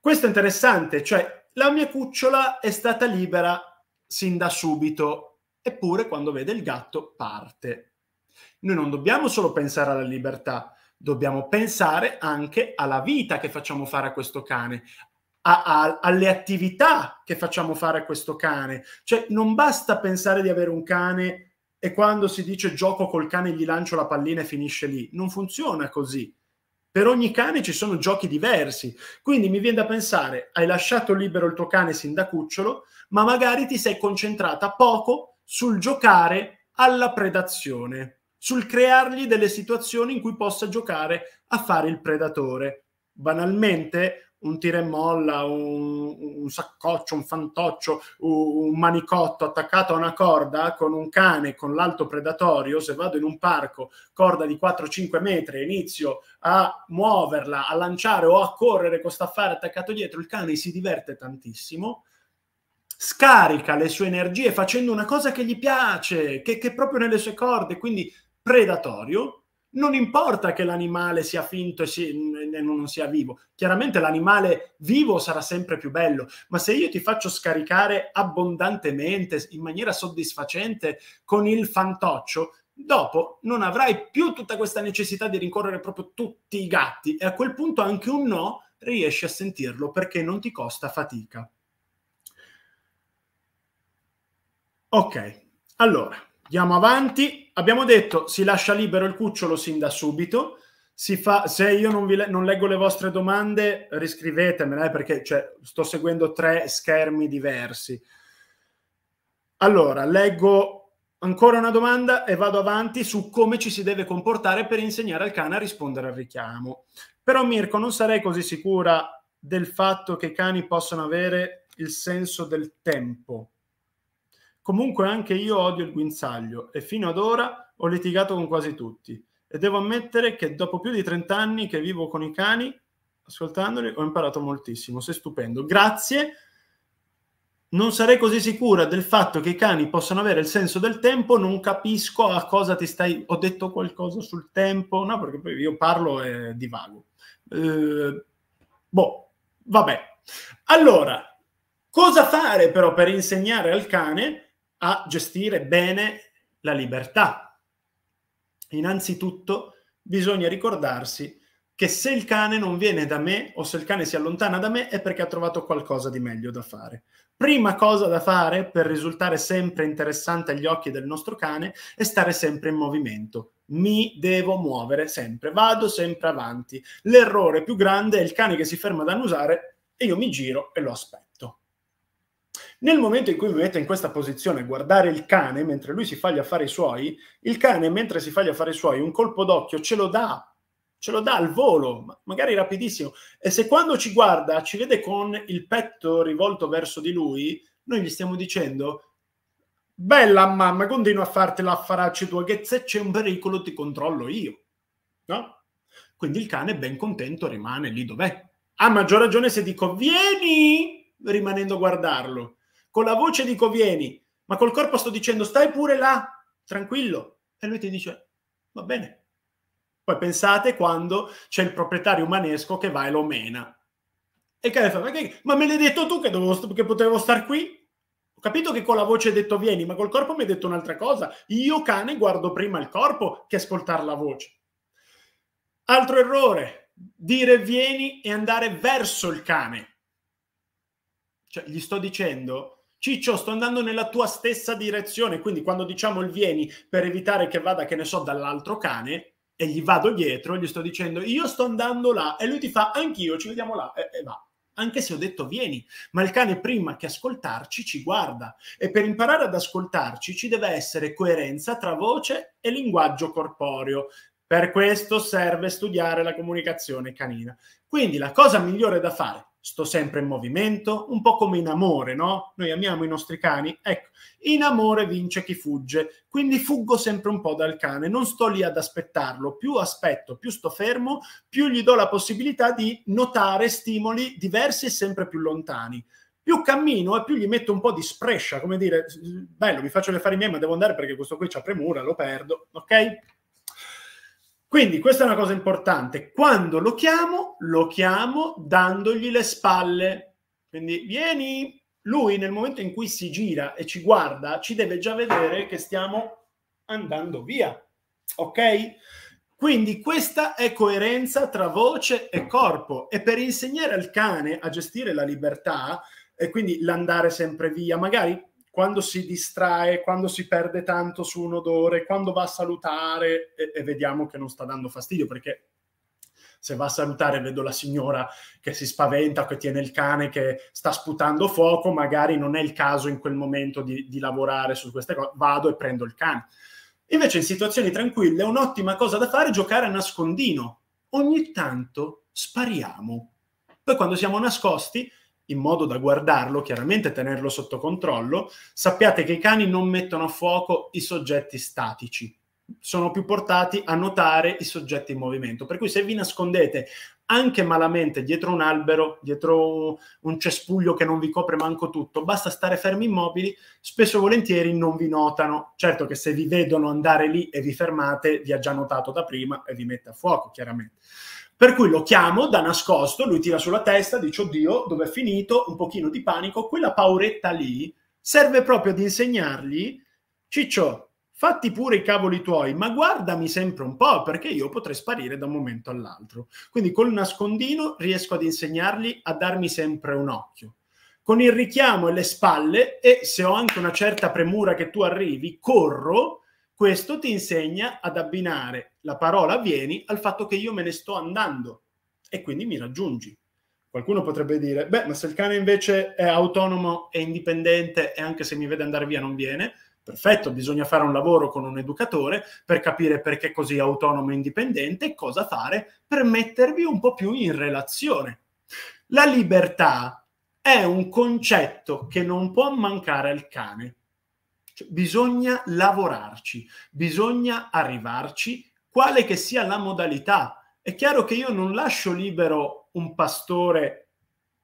questo è interessante, cioè la mia cucciola è stata libera sin da subito, eppure quando vede il gatto parte. Noi non dobbiamo solo pensare alla libertà, dobbiamo pensare anche alla vita che facciamo fare a questo cane, a, a, alle attività che facciamo fare a questo cane. Cioè non basta pensare di avere un cane e quando si dice gioco col cane gli lancio la pallina e finisce lì. Non funziona così. Per ogni cane ci sono giochi diversi. Quindi mi viene da pensare, hai lasciato libero il tuo cane sin da cucciolo, ma magari ti sei concentrata poco sul giocare alla predazione, sul creargli delle situazioni in cui possa giocare a fare il predatore. Banalmente, un tira e molla, un, un, saccoccio, un fantoccio, un, manicotto attaccato a una corda con un cane con l'alto predatorio, se vado in un parco, corda di 4-5 metri, inizio a muoverla, a lanciare o a correre con staffare attaccato dietro, il cane si diverte tantissimo, scarica le sue energie facendo una cosa che gli piace, che, che è proprio nelle sue corde, quindi predatorio, non importa che l'animale sia finto e si, non sia vivo. Chiaramente l'animale vivo sarà sempre più bello, ma se io ti faccio scaricare abbondantemente, in maniera soddisfacente, con il fantoccio, dopo non avrai più tutta questa necessità di rincorrere proprio tutti i gatti e a quel punto anche un no riesci a sentirlo perché non ti costa fatica. Ok, allora, andiamo avanti abbiamo detto si lascia libero il cucciolo sin da subito. Fa, se io non, vi, non, leggo le vostre domande, riscrivetemele eh, perché cioè, sto seguendo tre schermi diversi. Allora, leggo ancora una domanda e vado avanti su come ci si deve comportare per insegnare al cane a rispondere al richiamo. Però Mirko, non sarei così sicura del fatto che i cani possano avere il senso del tempo Comunque anche io odio il guinzaglio e fino ad ora ho litigato con quasi tutti e devo ammettere che dopo più di 30 anni che vivo con i cani, ascoltandoli, ho imparato moltissimo, sei stupendo. Grazie. Non sarei così sicura del fatto che i cani possano avere il senso del tempo, non capisco a cosa ti stai... Ho detto qualcosa sul tempo? No, perché poi io parlo e divago. Eh, boh, vabbè. Allora, cosa fare però per insegnare al cane a gestire bene la libertà. Innanzitutto bisogna ricordarsi che se il cane non viene da me o se il cane si allontana da me è perché ha trovato qualcosa di meglio da fare. Prima cosa da fare per risultare sempre interessante agli occhi del nostro cane è stare sempre in movimento. Mi devo muovere sempre, vado sempre avanti. L'errore più grande è il cane che si ferma da annusare e io mi giro e lo aspetto. Nel momento in cui mi mette in questa posizione, guardare il cane mentre lui si fa gli affari suoi, il cane mentre si fa gli affari suoi, un colpo d'occhio ce lo dà, ce lo dà al volo, magari rapidissimo. E se quando ci guarda ci vede con il petto rivolto verso di lui, noi gli stiamo dicendo bella mamma, continua a fartela affaracci tua, che se c'è un pericolo ti controllo io. No? Quindi il cane ben contento rimane lì dov'è. A maggior ragione se dico vieni rimanendo a guardarlo con la voce dico vieni, ma col corpo sto dicendo stai pure là, tranquillo. E lui ti dice va bene. Poi pensate quando c'è il proprietario umanesco che va e lo mena. E che cane fa, ma, che, ma me l'hai detto tu che, dovevo, che potevo star qui? Ho capito che con la voce hai detto vieni, ma col corpo mi hai detto un'altra cosa. Io cane guardo prima il corpo che ascoltare la voce. Altro errore, dire vieni e andare verso il cane. Cioè, gli sto dicendo Ciccio, sto andando nella tua stessa direzione, quindi quando diciamo il vieni per evitare che vada, che ne so, dall'altro cane e gli vado dietro, gli sto dicendo io sto andando là e lui ti fa anch'io, ci vediamo là e, e va. Anche se ho detto vieni, ma il cane prima che ascoltarci ci guarda e per imparare ad ascoltarci ci deve essere coerenza tra voce e linguaggio corporeo. Per questo serve studiare la comunicazione canina. Quindi la cosa migliore da fare sto sempre in movimento, un po' come in amore, no? Noi amiamo i nostri cani, ecco, in amore vince chi fugge, quindi fuggo sempre un po' dal cane, non sto lì ad aspettarlo, più aspetto, più sto fermo, più gli do la possibilità di notare stimoli diversi e sempre più lontani. Più cammino e più gli metto un po' di sprescia, come dire, bello, mi faccio le affari miei, ma devo andare perché questo qui c'ha premura, lo perdo, ok? Quindi questa è una cosa importante. Quando lo chiamo, lo chiamo dandogli le spalle. Quindi vieni, lui nel momento in cui si gira e ci guarda, ci deve già vedere che stiamo andando via. Ok? Quindi questa è coerenza tra voce e corpo e per insegnare al cane a gestire la libertà e quindi l'andare sempre via, magari quando si distrae, quando si perde tanto su un odore, quando va a salutare e, e vediamo che non sta dando fastidio perché se va a salutare vedo la signora che si spaventa, che tiene il cane, che sta sputando fuoco, magari non è il caso in quel momento di, di lavorare su queste cose, vado e prendo il cane. Invece in situazioni tranquille un'ottima cosa da fare è giocare a nascondino. Ogni tanto spariamo. Poi quando siamo nascosti in modo da guardarlo, chiaramente tenerlo sotto controllo, sappiate che i cani non mettono a fuoco i soggetti statici, sono più portati a notare i soggetti in movimento. Per cui se vi nascondete anche malamente dietro un albero, dietro un cespuglio che non vi copre manco tutto, basta stare fermi immobili, spesso e volentieri non vi notano. Certo che se vi vedono andare lì e vi fermate, vi ha già notato da prima e vi mette a fuoco, chiaramente. Per cui lo chiamo da nascosto, lui tira sulla testa, dice oddio, dove è finito? Un pochino di panico, quella pauretta lì serve proprio ad insegnargli, ciccio, fatti pure i cavoli tuoi, ma guardami sempre un po', perché io potrei sparire da un momento all'altro. Quindi col nascondino riesco ad insegnargli a darmi sempre un occhio. Con il richiamo e le spalle, e se ho anche una certa premura che tu arrivi, corro questo ti insegna ad abbinare la parola vieni al fatto che io me ne sto andando e quindi mi raggiungi. Qualcuno potrebbe dire, beh, ma se il cane invece è autonomo, e indipendente e anche se mi vede andare via non viene, perfetto, bisogna fare un lavoro con un educatore per capire perché così autonomo e indipendente e cosa fare per mettervi un po' più in relazione. La libertà è un concetto che non può mancare al cane cioè, bisogna lavorarci, bisogna arrivarci, quale che sia la modalità. È chiaro che io non lascio libero un pastore,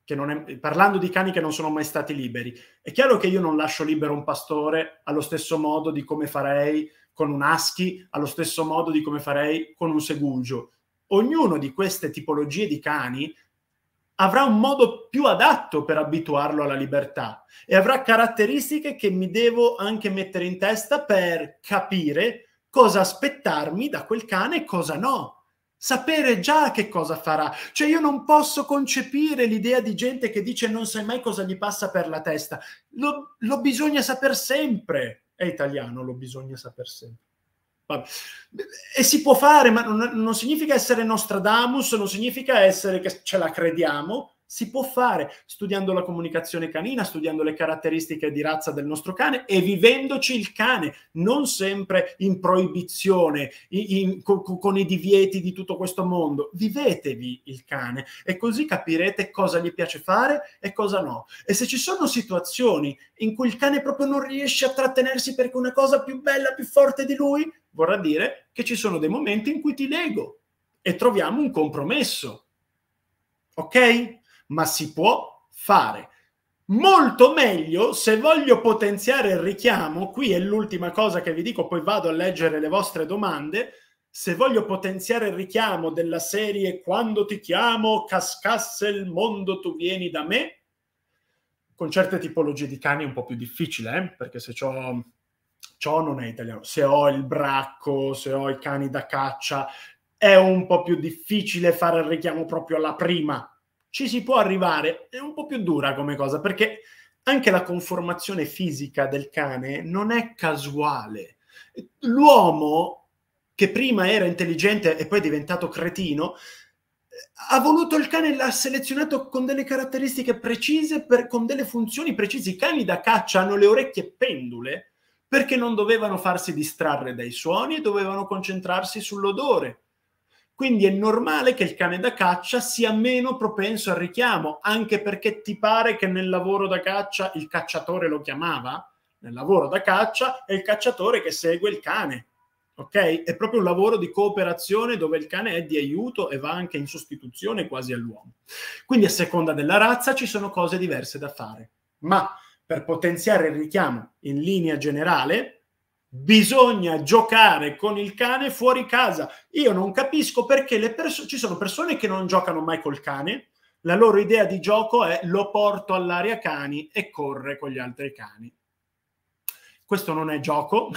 che non è, parlando di cani che non sono mai stati liberi, è chiaro che io non lascio libero un pastore allo stesso modo di come farei con un aschi, allo stesso modo di come farei con un segugio. Ognuno di queste tipologie di cani avrà un modo più adatto per abituarlo alla libertà e avrà caratteristiche che mi devo anche mettere in testa per capire cosa aspettarmi da quel cane e cosa no. Sapere già che cosa farà. Cioè io non posso concepire l'idea di gente che dice non sai mai cosa gli passa per la testa. Lo, lo bisogna saper sempre. È italiano, lo bisogna saper sempre. E si può fare, ma non, non significa essere Nostradamus, non significa essere che ce la crediamo, si può fare studiando la comunicazione canina, studiando le caratteristiche di razza del nostro cane e vivendoci il cane, non sempre in proibizione, in, in, con, con i divieti di tutto questo mondo. Vivetevi il cane e così capirete cosa gli piace fare e cosa no. E se ci sono situazioni in cui il cane proprio non riesce a trattenersi perché una cosa più bella, più forte di lui, vorrà dire che ci sono dei momenti in cui ti lego e troviamo un compromesso. Ok? ma si può fare. Molto meglio se voglio potenziare il richiamo, qui è l'ultima cosa che vi dico, poi vado a leggere le vostre domande, se voglio potenziare il richiamo della serie quando ti chiamo, cascasse il mondo, tu vieni da me, con certe tipologie di cani è un po' più difficile, eh? perché se ho ciò non è italiano. Se ho il bracco, se ho i cani da caccia, è un po' più difficile fare il richiamo proprio alla prima ci si può arrivare. È un po' più dura come cosa, perché anche la conformazione fisica del cane non è casuale. L'uomo, che prima era intelligente e poi è diventato cretino, ha voluto il cane, l'ha selezionato con delle caratteristiche precise, per, con delle funzioni precise. I cani da caccia hanno le orecchie pendule perché non dovevano farsi distrarre dai suoni e dovevano concentrarsi sull'odore. Quindi è normale che il cane da caccia sia meno propenso al richiamo, anche perché ti pare che nel lavoro da caccia il cacciatore lo chiamava? Nel lavoro da caccia è il cacciatore che segue il cane, ok? È proprio un lavoro di cooperazione dove il cane è di aiuto e va anche in sostituzione quasi all'uomo. Quindi a seconda della razza ci sono cose diverse da fare, ma per potenziare il richiamo in linea generale, bisogna giocare con il cane fuori casa. Io non capisco perché le perso- ci sono persone che non giocano mai col cane, la loro idea di gioco è lo porto all'aria cani e corre con gli altri cani. Questo non è gioco,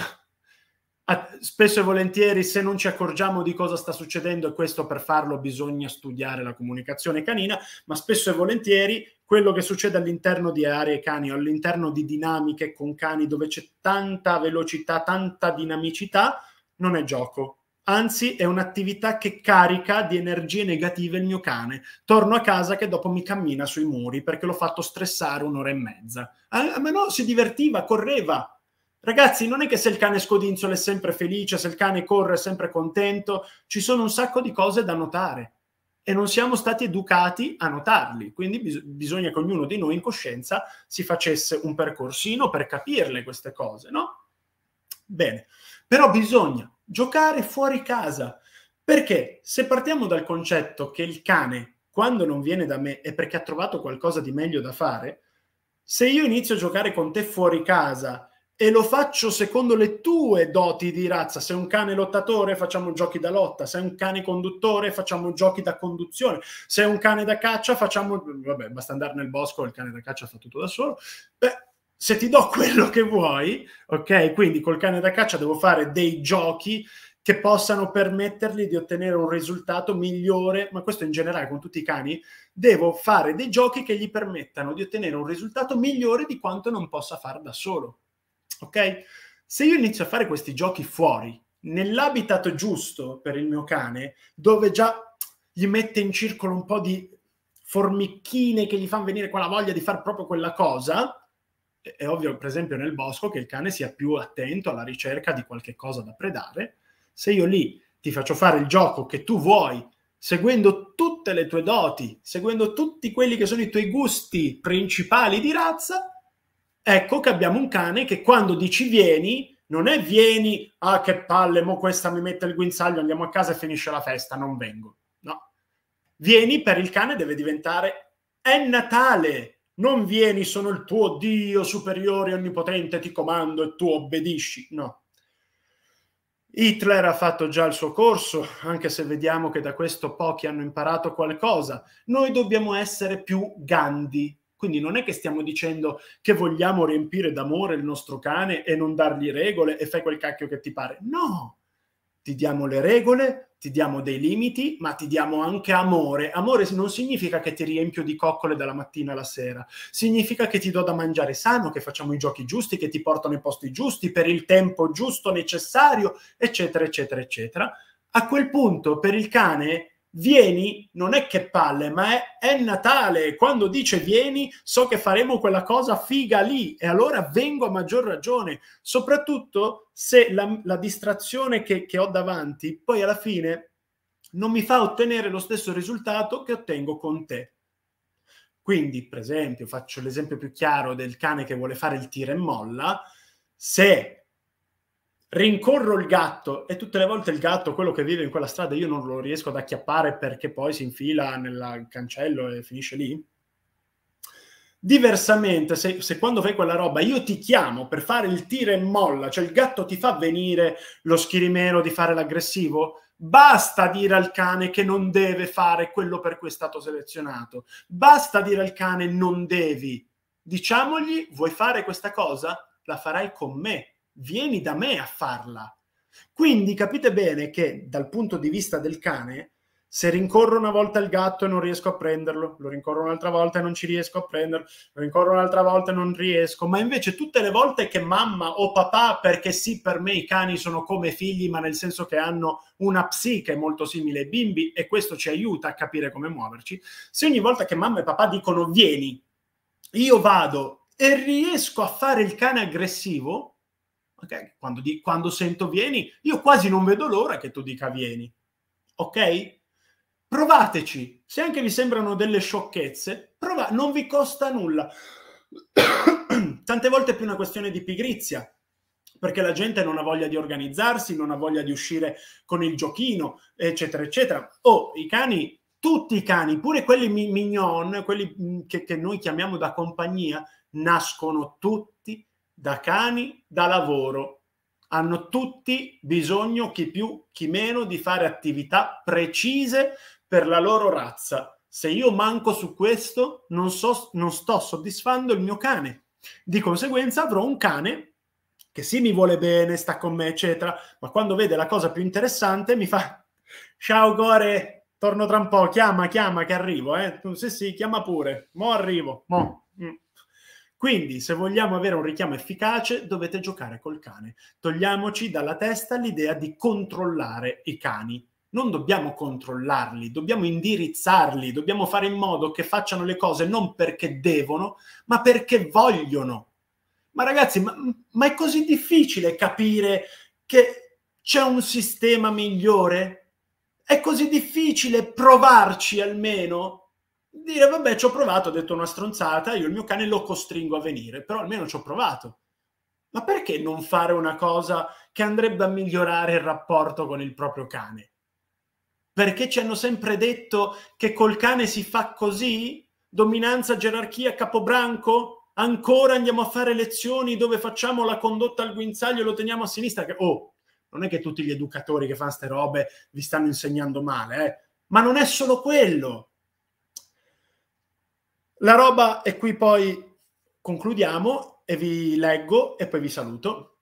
spesso e volentieri se non ci accorgiamo di cosa sta succedendo e questo per farlo bisogna studiare la comunicazione canina, ma spesso e volentieri quello che succede all'interno di aree cani o all'interno di dinamiche con cani dove c'è tanta velocità, tanta dinamicità, non è gioco. Anzi, è un'attività che carica di energie negative il mio cane. Torno a casa che dopo mi cammina sui muri perché l'ho fatto stressare un'ora e mezza. Ah, ma no, si divertiva, correva, Ragazzi, non è che se il cane scodinzola è sempre felice, se il cane corre è sempre contento, ci sono un sacco di cose da notare e non siamo stati educati a notarli. Quindi bis- bisogna che ognuno di noi in coscienza si facesse un percorsino per capirle queste cose, no? Bene, però bisogna giocare fuori casa, perché se partiamo dal concetto che il cane, quando non viene da me, è perché ha trovato qualcosa di meglio da fare, se io inizio a giocare con te fuori casa e lo faccio secondo le tue doti di razza. Se è un cane lottatore, facciamo giochi da lotta. Se è un cane conduttore, facciamo giochi da conduzione. Se è un cane da caccia, facciamo. Vabbè, basta andare nel bosco, il cane da caccia fa tutto da solo. Beh, se ti do [LAUGHS] quello che vuoi, ok? Quindi col cane da caccia devo fare dei giochi che possano permettergli di ottenere un risultato migliore, ma questo in generale con tutti i cani, devo fare dei giochi che gli permettano di ottenere un risultato migliore di quanto non possa fare da solo. Ok? Se io inizio a fare questi giochi fuori, nell'habitat giusto per il mio cane, dove già gli mette in circolo un po' di formicchine che gli fanno venire quella voglia di fare proprio quella cosa, è ovvio, per esempio, nel bosco che il cane sia più attento alla ricerca di qualche cosa da predare. Se io lì ti faccio fare il gioco che tu vuoi, seguendo tutte le tue doti, seguendo tutti quelli che sono i tuoi gusti principali di razza, ecco che abbiamo un cane che quando dici vieni, non è vieni, ah che palle, mo questa mi mette il guinzaglio, andiamo a casa e finisce la festa, non vengo. No. Vieni per il cane deve diventare è Natale, non vieni, sono il tuo Dio superiore, onnipotente, ti comando e tu obbedisci. No. Hitler ha fatto già il suo corso, anche se vediamo che da questo pochi hanno imparato qualcosa. Noi dobbiamo essere più Gandhi, quindi non è che stiamo dicendo che vogliamo riempire d'amore il nostro cane e non dargli regole e fai quel cacchio che ti pare. No, ti diamo le regole, ti diamo dei limiti, ma ti diamo anche amore. Amore non significa che ti riempio di coccole dalla mattina alla sera, significa che ti do da mangiare sano, che facciamo i giochi giusti, che ti portano i posti giusti, per il tempo giusto necessario, eccetera, eccetera, eccetera. A quel punto per il cane vieni non è che palle, ma è, è Natale. Quando dice vieni, so che faremo quella cosa figa lì e allora vengo a maggior ragione, soprattutto se la, la distrazione che, che ho davanti poi alla fine non mi fa ottenere lo stesso risultato che ottengo con te. Quindi, per esempio, faccio l'esempio più chiaro del cane che vuole fare il tira e molla. Se rincorro il gatto e tutte le volte il gatto, quello che vive in quella strada, io non lo riesco ad acchiappare perché poi si infila nel cancello e finisce lì? Diversamente, se, se, quando fai quella roba io ti chiamo per fare il tira e molla, cioè il gatto ti fa venire lo schirimero di fare l'aggressivo, basta dire al cane che non deve fare quello per cui è stato selezionato, basta dire al cane non devi, diciamogli vuoi fare questa cosa? La farai con me, vieni da me a farla. Quindi capite bene che dal punto di vista del cane, se rincorro una volta il gatto e non riesco a prenderlo, lo rincorro un'altra volta e non ci riesco a prenderlo, lo rincorro un'altra volta e non riesco, ma invece tutte le volte che mamma o papà, perché sì, per me i cani sono come figli, ma nel senso che hanno una psiche molto simile ai bimbi e questo ci aiuta a capire come muoverci, se ogni volta che mamma e papà dicono vieni, io vado e riesco a fare il cane aggressivo, ok? Quando, di, quando sento vieni, io quasi non vedo l'ora che tu dica vieni, ok? Provateci, se anche vi sembrano delle sciocchezze, prova- non vi costa nulla. [COUGHS] Tante volte è più una questione di pigrizia, perché la gente non ha voglia di organizzarsi, non ha voglia di uscire con il giochino, eccetera, eccetera. O oh, i cani, tutti i cani, pure quelli mignon, quelli mm, che, che noi chiamiamo da compagnia, nascono tutti da cani, da lavoro. Hanno tutti bisogno, chi più, chi meno, di fare attività precise per la loro razza. Se io manco su questo, non, so, non sto soddisfando il mio cane. Di conseguenza avrò un cane che sì mi vuole bene, sta con me, eccetera, ma quando vede la cosa più interessante mi fa ciao Gore, torno tra un po', chiama, chiama che arrivo, eh. sì sì, chiama pure, mo arrivo, mo. Mm. Quindi, se vogliamo avere un richiamo efficace, dovete giocare col cane. Togliamoci dalla testa l'idea di controllare i cani. Non dobbiamo controllarli, dobbiamo indirizzarli, dobbiamo fare in modo che facciano le cose non perché devono, ma perché vogliono. Ma ragazzi, ma, ma è così difficile capire che c'è un sistema migliore? È così difficile provarci almeno dire vabbè ci ho provato, ho detto una stronzata, io il mio cane lo costringo a venire, però almeno ci ho provato. Ma perché non fare una cosa che andrebbe a migliorare il rapporto con il proprio cane? Perché ci hanno sempre detto che col cane si fa così? Dominanza, gerarchia, capobranco? Ancora andiamo a fare lezioni dove facciamo la condotta al guinzaglio e lo teniamo a sinistra? Che, oh, non è che tutti gli educatori che fanno queste robe vi stanno insegnando male, eh? ma non è solo quello la roba e qui poi concludiamo e vi leggo e poi vi saluto.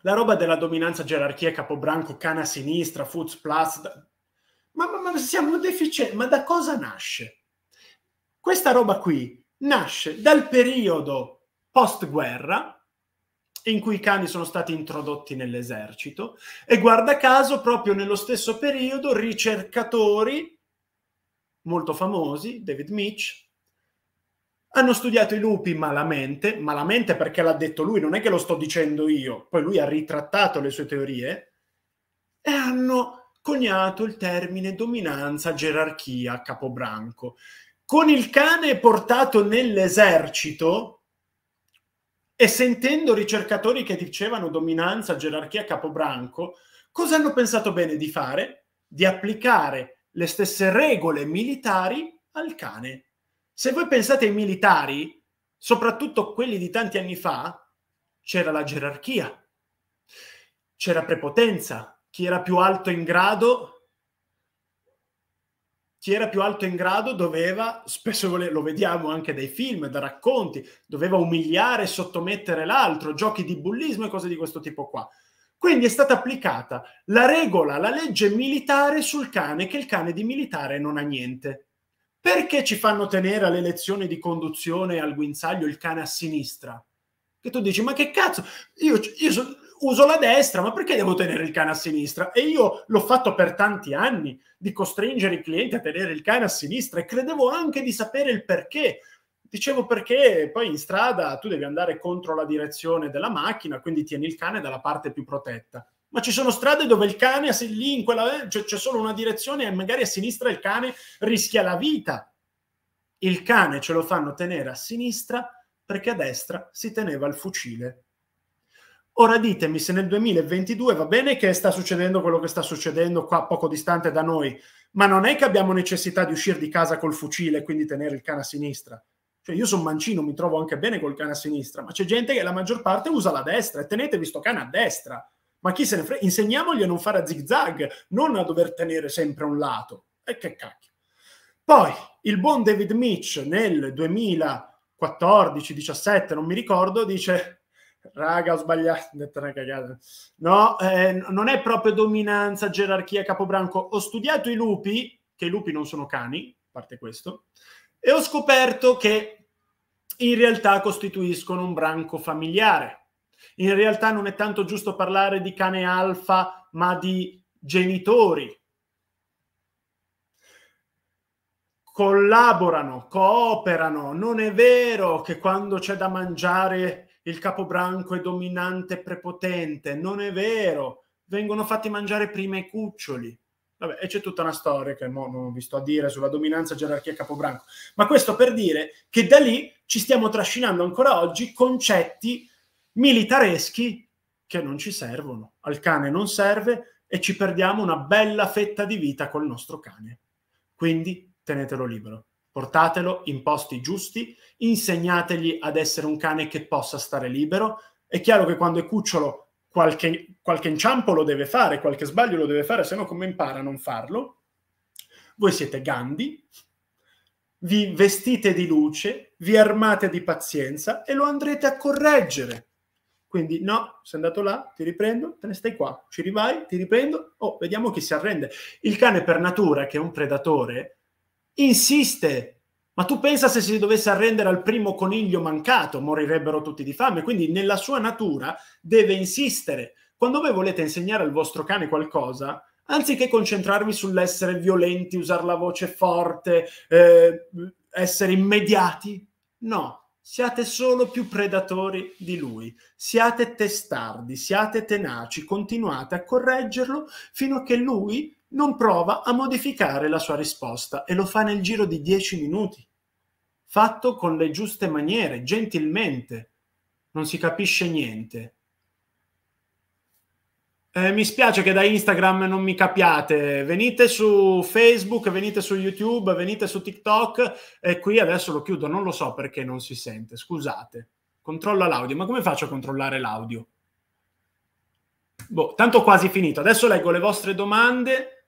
La roba della dominanza gerarchia capobranco cana sinistra, Foods Plus. Ma, ma, ma siamo deficienti, ma da cosa nasce? Questa roba qui nasce dal periodo post-guerra, in cui i cani sono stati introdotti nell'esercito e guarda caso proprio nello stesso periodo ricercatori molto famosi, David Mitch, hanno studiato i lupi malamente, malamente perché l'ha detto lui, non è che lo sto dicendo io, poi lui ha ritrattato le sue teorie, e hanno coniato il termine dominanza, gerarchia, capobranco. Con il cane portato nell'esercito, e sentendo ricercatori che dicevano dominanza, gerarchia, capobranco, cosa hanno pensato bene di fare? Di applicare le stesse regole militari al cane. Se voi pensate ai militari, soprattutto quelli di tanti anni fa, c'era la gerarchia, c'era prepotenza, chi era più alto in grado, chi era più alto in grado doveva, spesso lo vediamo anche dai film, da racconti, doveva umiliare, e sottomettere l'altro, giochi di bullismo e cose di questo tipo qua. Quindi è stata applicata la regola, la legge militare sul cane, che il cane di militare non ha niente. Perché ci fanno tenere alle lezioni di conduzione al guinzaglio il cane a sinistra? Che tu dici, ma che cazzo? Io, io so, uso la destra, ma perché devo tenere il cane a sinistra? E io l'ho fatto per tanti anni, di costringere i clienti a tenere il cane a sinistra e credevo anche di sapere il perché. Dicevo perché poi in strada tu devi andare contro la direzione della macchina, quindi tieni il cane dalla parte più protetta ma ci sono strade dove il cane, se lì in quella, cioè, c'è solo una direzione e magari a sinistra il cane rischia la vita. Il cane ce lo fanno tenere a sinistra perché a destra si teneva il fucile. Ora ditemi se nel 2022 va bene che sta succedendo quello che sta succedendo qua poco distante da noi, ma non è che abbiamo necessità di uscire di casa col fucile e quindi tenere il cane a sinistra. Cioè io sono mancino, mi trovo anche bene col cane a sinistra, ma c'è gente che la maggior parte usa la destra e tenetevi sto cane a destra ma chi se ne frega? Insegniamogli a non fare a zigzag, non a dover tenere sempre a un lato. E che cacchio. Poi il buon David Mitch nel 2014-17, non mi ricordo, dice Raga, ho sbagliato, ho detto una cagata. No, eh, non è proprio dominanza, gerarchia, capobranco. Ho studiato i lupi, che i lupi non sono cani, a parte questo, e ho scoperto che in realtà costituiscono un branco familiare. In realtà non è tanto giusto parlare di cane alfa, ma di genitori. Collaborano, cooperano. Non è vero che quando c'è da mangiare il capobranco è dominante e prepotente. Non è vero. Vengono fatti mangiare prima i cuccioli. Vabbè, e c'è tutta una storia che non vi sto a dire sulla dominanza gerarchia capobranco. Ma questo per dire che da lì ci stiamo trascinando ancora oggi concetti militareschi che non ci servono, al cane non serve e ci perdiamo una bella fetta di vita col nostro cane. Quindi tenetelo libero, portatelo in posti giusti, insegnategli ad essere un cane che possa stare libero. È chiaro che quando è cucciolo qualche, qualche inciampo lo deve fare, qualche sbaglio lo deve fare, se no come impara a non farlo? Voi siete Gandhi, vi vestite di luce, vi armate di pazienza e lo andrete a correggere quindi no, sei andato là, ti riprendo, te ne stai qua, ci rivai, ti riprendo, oh, vediamo chi si arrende. Il cane per natura, che è un predatore, insiste. Ma tu pensa se si dovesse arrendere al primo coniglio mancato, morirebbero tutti di fame. Quindi nella sua natura deve insistere. Quando voi volete insegnare al vostro cane qualcosa, anziché concentrarvi sull'essere violenti, usare la voce forte, eh, essere immediati, no, Siate solo più predatori di lui, siate testardi, siate tenaci, continuate a correggerlo fino a che lui non prova a modificare la sua risposta e lo fa nel giro di dieci minuti. Fatto con le giuste maniere, gentilmente. Non si capisce niente, eh, mi spiace che da Instagram non mi capiate. Venite su Facebook, venite su YouTube, venite su TikTok. E qui adesso lo chiudo, non lo so perché non si sente. Scusate. Controlla l'audio. Ma come faccio a controllare l'audio? Boh, tanto quasi finito. Adesso leggo le vostre domande.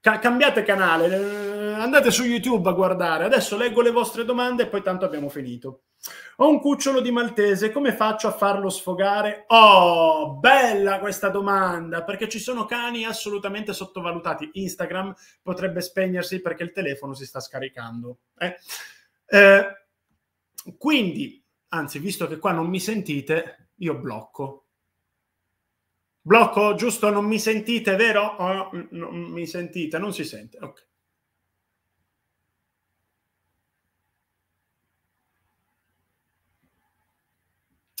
Ca- cambiate canale, eh, andate su YouTube a guardare. Adesso leggo le vostre domande e poi tanto abbiamo finito. Ho un cucciolo di maltese, come faccio a farlo sfogare? Oh, bella questa domanda, perché ci sono cani assolutamente sottovalutati. Instagram potrebbe spegnersi perché il telefono si sta scaricando. Eh? Eh, quindi, anzi, visto che qua non mi sentite, io blocco. Blocco, giusto? Non mi sentite, vero? Oh, mm, non mi sentite, non si sente. Ok.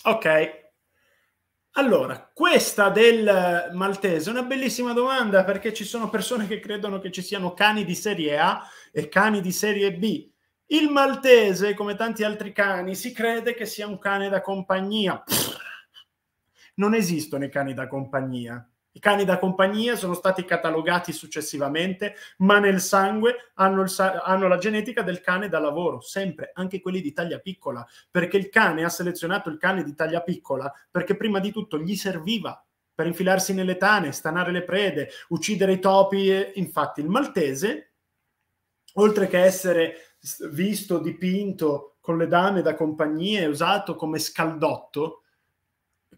Ok. Allora, questa del maltese è una bellissima domanda perché ci sono persone che credono che ci siano cani di serie A e cani di serie B. Il maltese, come tanti altri cani, si crede che sia un cane da compagnia. Pff, non esistono i cani da compagnia. I cani da compagnia sono stati catalogati successivamente, ma nel sangue hanno, sa hanno la genetica del cane da lavoro, sempre, anche quelli di taglia piccola, perché il cane ha selezionato il cane di taglia piccola perché prima di tutto gli serviva per infilarsi nelle tane, stanare le prede, uccidere i topi. Infatti il maltese, oltre che essere visto, dipinto con le dame da compagnia e usato come scaldotto,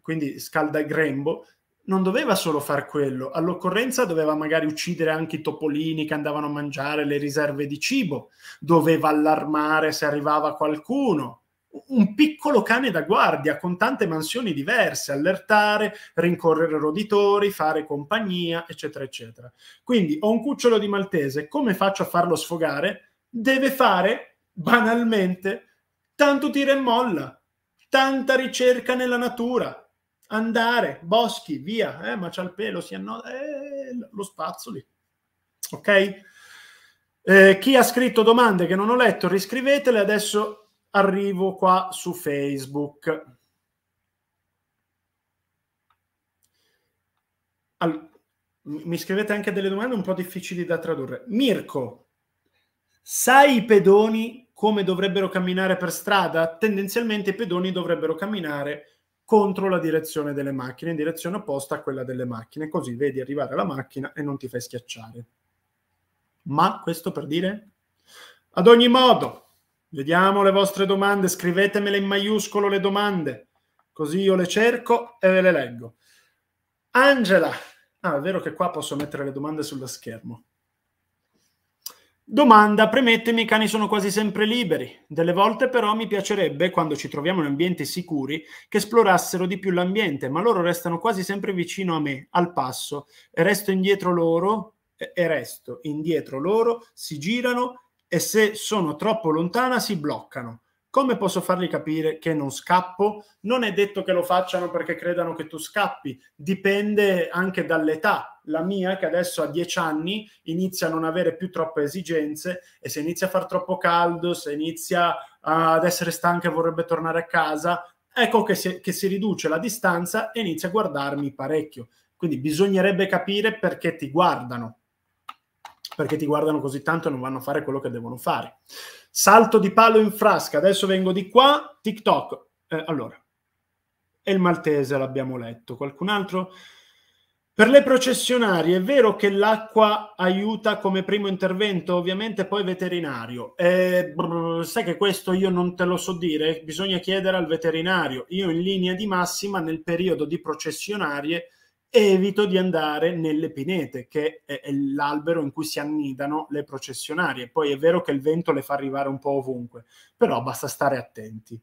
quindi scalda grembo, non doveva solo far quello, all'occorrenza doveva magari uccidere anche i topolini che andavano a mangiare le riserve di cibo, doveva allarmare se arrivava qualcuno, un piccolo cane da guardia con tante mansioni diverse, allertare, rincorrere roditori, fare compagnia, eccetera, eccetera. Quindi ho un cucciolo di maltese, come faccio a farlo sfogare? Deve fare banalmente tanto tira e molla, tanta ricerca nella natura, andare, Boschi, via, eh, ma c'ha il pelo, si annoda, eh, lo spazzoli. Ok? Eh, chi ha scritto domande che non ho letto, riscrivetele, adesso arrivo qua su Facebook. All- mi scrivete anche delle domande un po' difficili da tradurre. Mirko, sai i pedoni come dovrebbero camminare per strada? Tendenzialmente i pedoni dovrebbero camminare contro la direzione delle macchine, in direzione opposta a quella delle macchine, così vedi arrivare la macchina e non ti fai schiacciare. Ma questo per dire? Ad ogni modo, vediamo le vostre domande, scrivetemele in maiuscolo le domande, così io le cerco e ve le leggo. Angela, ah è vero che qua posso mettere le domande sullo schermo. Domanda, premettemi, i cani sono quasi sempre liberi, delle volte però mi piacerebbe, quando ci troviamo in ambienti sicuri, che esplorassero di più l'ambiente, ma loro restano quasi sempre vicino a me, al passo, e resto indietro loro, e resto indietro loro, si girano e se sono troppo lontana si bloccano. Come posso fargli capire che non scappo? Non è detto che lo facciano perché credano che tu scappi, dipende anche dall'età. La mia, che adesso a 10 anni, inizia a non avere più troppe esigenze e se inizia a far troppo caldo, se inizia ad essere stanca e vorrebbe tornare a casa, ecco che si, che si riduce la distanza e inizia a guardarmi parecchio. Quindi bisognerebbe capire perché ti guardano, perché ti guardano così tanto e non vanno a fare quello che devono fare salto di palo in frasca, adesso vengo di qua, TikTok. Eh, allora, e il maltese l'abbiamo letto, qualcun altro? Per le processionarie è vero che l'acqua aiuta come primo intervento, ovviamente poi veterinario. Eh, brr, sai che questo io non te lo so dire, bisogna chiedere al veterinario. Io in linea di massima nel periodo di processionarie evito di andare nelle pinete, che è, è l'albero in cui si annidano le processionarie. Poi è vero che il vento le fa arrivare un po' ovunque, però basta stare attenti.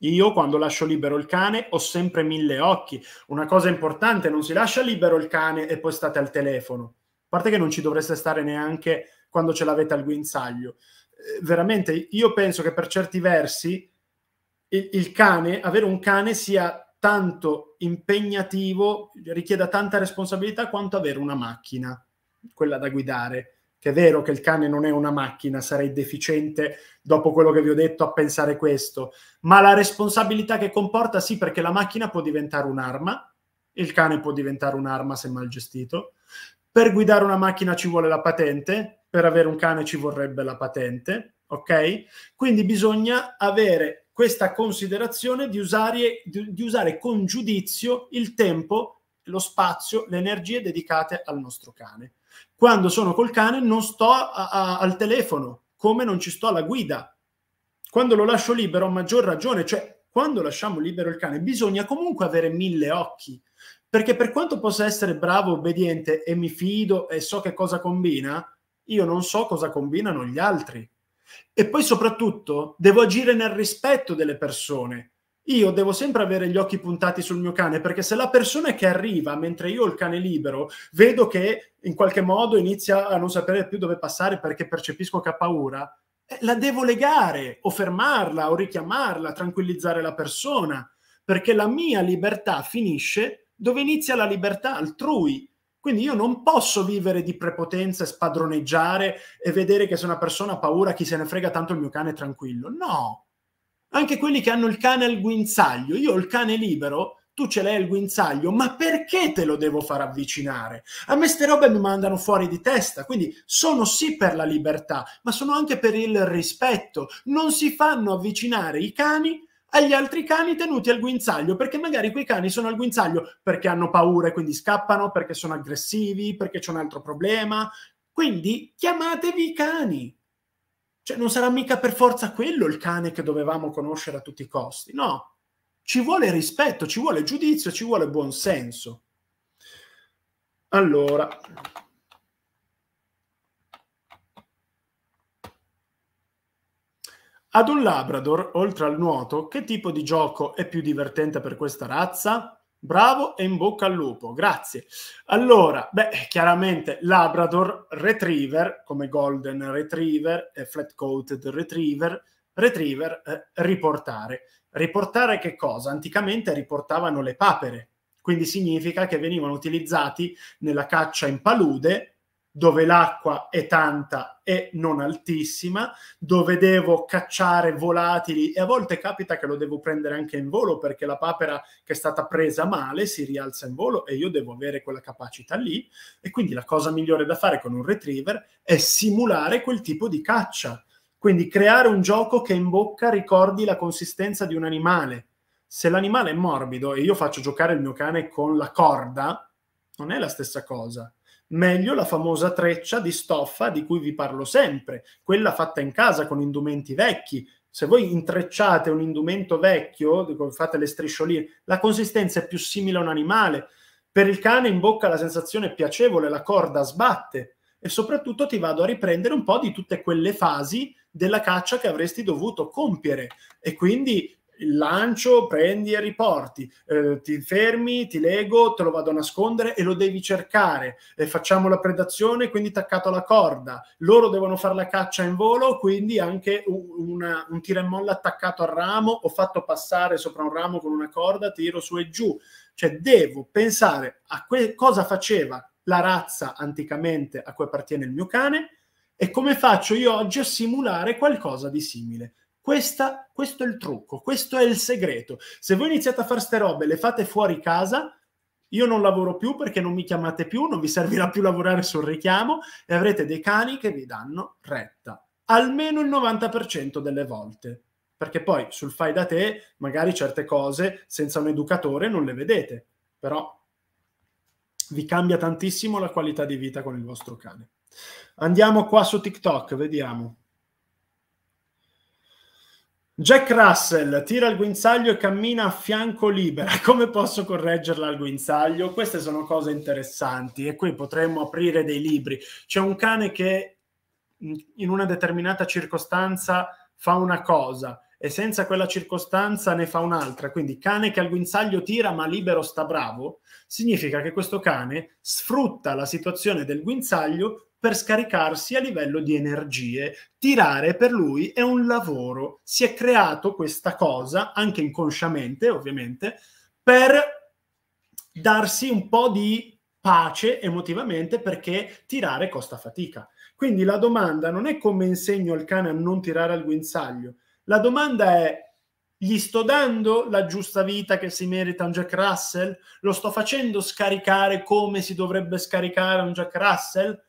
Io quando lascio libero il cane ho sempre mille occhi. Una cosa importante, non si lascia libero il cane e poi state al telefono. A parte che non ci dovreste stare neanche quando ce l'avete al guinzaglio. Eh, veramente, io penso che per certi versi il, il cane, avere un cane sia tanto impegnativo, richieda tanta responsabilità quanto avere una macchina, quella da guidare. Che è vero che il cane non è una macchina, sarei deficiente dopo quello che vi ho detto a pensare questo, ma la responsabilità che comporta sì perché la macchina può diventare un'arma, il cane può diventare un'arma se mal gestito. Per guidare una macchina ci vuole la patente, per avere un cane ci vorrebbe la patente, ok? Quindi bisogna avere questa considerazione di usare, di, di usare con giudizio il tempo, lo spazio, le energie dedicate al nostro cane. Quando sono col cane non sto a, a, al telefono, come non ci sto alla guida. Quando lo lascio libero ho maggior ragione, cioè quando lasciamo libero il cane bisogna comunque avere mille occhi, perché per quanto possa essere bravo, obbediente e mi fido e so che cosa combina, io non so cosa combinano gli altri. E poi soprattutto devo agire nel rispetto delle persone. Io devo sempre avere gli occhi puntati sul mio cane perché se la persona che arriva mentre io ho il cane libero vedo che in qualche modo inizia a non sapere più dove passare perché percepisco che ha paura, eh, la devo legare o fermarla o richiamarla, tranquillizzare la persona, perché la mia libertà finisce dove inizia la libertà altrui quindi io non posso vivere di prepotenza e spadroneggiare e vedere che se una persona ha paura chi se ne frega tanto il mio cane è tranquillo. No. Anche quelli che hanno il cane al guinzaglio, io ho il cane libero, tu ce l'hai al guinzaglio, ma perché te lo devo far avvicinare? A me ste robe mi mandano fuori di testa, quindi sono sì per la libertà, ma sono anche per il rispetto. Non si fanno avvicinare i cani agli altri cani tenuti al guinzaglio, perché magari quei cani sono al guinzaglio perché hanno paura e quindi scappano, perché sono aggressivi, perché c'è un altro problema. Quindi chiamatevi i cani. Cioè non sarà mica per forza quello il cane che dovevamo conoscere a tutti i costi. No, ci vuole rispetto, ci vuole giudizio, ci vuole buonsenso. Allora, Ad un Labrador, oltre al nuoto, che tipo di gioco è più divertente per questa razza? Bravo e in bocca al lupo, grazie. Allora, beh, chiaramente Labrador Retriever, come Golden Retriever e eh, Flat Coated Retriever, Retriever eh, riportare. Riportare che cosa? Anticamente riportavano le papere, quindi significa che venivano utilizzati nella caccia in palude dove l'acqua è tanta e non altissima, dove devo cacciare volatili e a volte capita che lo devo prendere anche in volo perché la papera che è stata presa male si rialza in volo e io devo avere quella capacità lì e quindi la cosa migliore da fare con un retriever è simulare quel tipo di caccia. Quindi creare un gioco che in bocca ricordi la consistenza di un animale. Se l'animale è morbido e io faccio giocare il mio cane con la corda, non è la stessa cosa. Meglio la famosa treccia di stoffa di cui vi parlo sempre, quella fatta in casa con indumenti vecchi. Se voi intrecciate un indumento vecchio, fate le striscioline, la consistenza è più simile a un animale. Per il cane in bocca la sensazione è piacevole, la corda sbatte e soprattutto ti vado a riprendere un po' di tutte quelle fasi della caccia che avresti dovuto compiere e quindi il lancio, prendi e riporti, eh, ti fermi, ti leggo, te lo vado a nascondere e lo devi cercare. E eh, facciamo la predazione, quindi taccato alla corda. Loro devono fare la caccia in volo, quindi anche una, un tira e molla attaccato al ramo o fatto passare sopra un ramo con una corda, tiro su e giù. Cioè devo pensare a que- cosa faceva la razza anticamente a cui appartiene il mio cane e come faccio io oggi a simulare qualcosa di simile questa, questo è il trucco, questo è il segreto. Se voi iniziate a fare ste robe, le fate fuori casa, io non lavoro più perché non mi chiamate più, non vi servirà più lavorare sul richiamo e avrete dei cani che vi danno retta, almeno il 90% delle volte. Perché poi sul fai da te, magari certe cose senza un educatore non le vedete, però vi cambia tantissimo la qualità di vita con il vostro cane. Andiamo qua su TikTok, vediamo. Jack Russell tira il guinzaglio e cammina a fianco libera. [LAUGHS] Come posso correggerla al guinzaglio? Queste sono cose interessanti e qui potremmo aprire dei libri. C'è un cane che mm, in una determinata circostanza fa una cosa e senza quella circostanza ne fa un'altra. Quindi cane che al guinzaglio tira ma libero sta bravo, significa che questo cane sfrutta la situazione del guinzaglio per scaricarsi a livello di energie. Tirare per lui è un lavoro. Si è creato questa cosa, anche inconsciamente ovviamente, per darsi un po' di pace emotivamente perché tirare costa fatica. Quindi la domanda non è come insegno al cane a non tirare al guinzaglio. La domanda è gli sto dando la giusta vita che si merita un Jack Russell? Lo sto facendo scaricare come si dovrebbe scaricare un Jack Russell?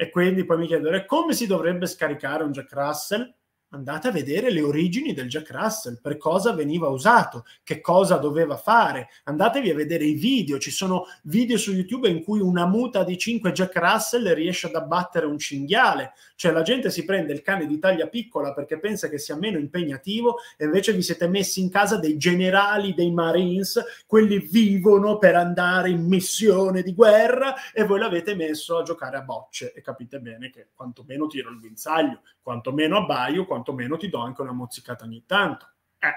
E quindi poi mi chiedere come si dovrebbe scaricare un Jack Russell andate a vedere le origini del Jack Russell, per cosa veniva usato, che cosa doveva fare, andatevi a vedere i video, ci sono video su YouTube in cui una muta di 5 Jack Russell riesce ad abbattere un cinghiale, cioè la gente si prende il cane di taglia piccola perché pensa che sia meno impegnativo e invece vi siete messi in casa dei generali, dei Marines, quelli vivono per andare in missione di guerra e voi l'avete messo a giocare a bocce e capite bene che quantomeno tiro il guinzaglio, quantomeno abbaio, quantomeno quantomeno ti do anche una mozzicata ogni tanto. Eh.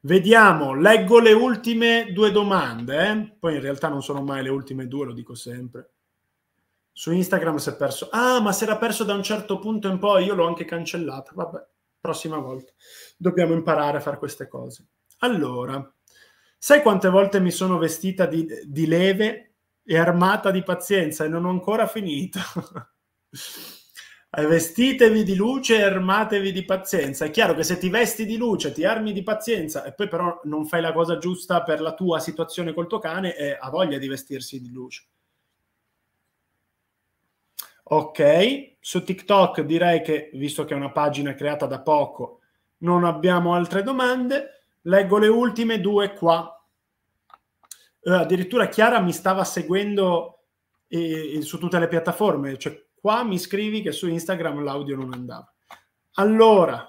Vediamo, leggo le ultime due domande, eh? poi in realtà non sono mai le ultime due, lo dico sempre. Su Instagram si è perso. Ah, ma si era perso da un certo punto in poi, io l'ho anche cancellata. Vabbè, prossima volta. Dobbiamo imparare a fare queste cose. Allora, sai quante volte mi sono vestita di, di leve e armata di pazienza e non ho ancora finito? [LAUGHS] Eh, vestitevi di luce e armatevi di pazienza. È chiaro che se ti vesti di luce, ti armi di pazienza e poi però non fai la cosa giusta per la tua situazione col tuo cane, ha voglia di vestirsi di luce. Ok, su TikTok direi che, visto che è una pagina creata da poco, non abbiamo altre domande. Leggo le ultime due qua. Eh, addirittura Chiara mi stava seguendo eh, su tutte le piattaforme, cioè Qua mi scrivi che su Instagram l'audio non andava. Allora,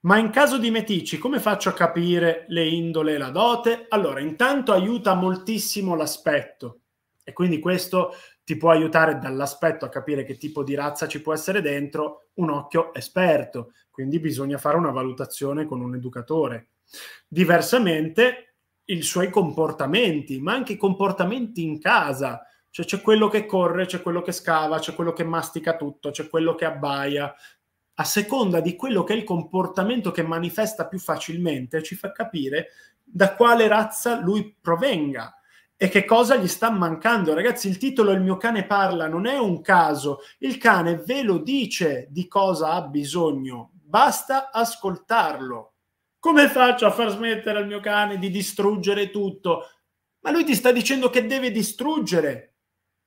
ma in caso di metici, come faccio a capire le indole e la dote? Allora, intanto aiuta moltissimo l'aspetto e quindi questo ti può aiutare dall'aspetto a capire che tipo di razza ci può essere dentro un occhio esperto, quindi bisogna fare una valutazione con un educatore. Diversamente, i suoi comportamenti, ma anche i comportamenti in casa, cioè c'è quello che corre, c'è quello che scava, c'è quello che mastica tutto, c'è quello che abbaia. A seconda di quello che è il comportamento che manifesta più facilmente, ci fa capire da quale razza lui provenga e che cosa gli sta mancando. Ragazzi, il titolo Il mio cane parla non è un caso, il cane ve lo dice di cosa ha bisogno, basta ascoltarlo. Come faccio a far smettere al mio cane di distruggere tutto? Ma lui ti sta dicendo che deve distruggere,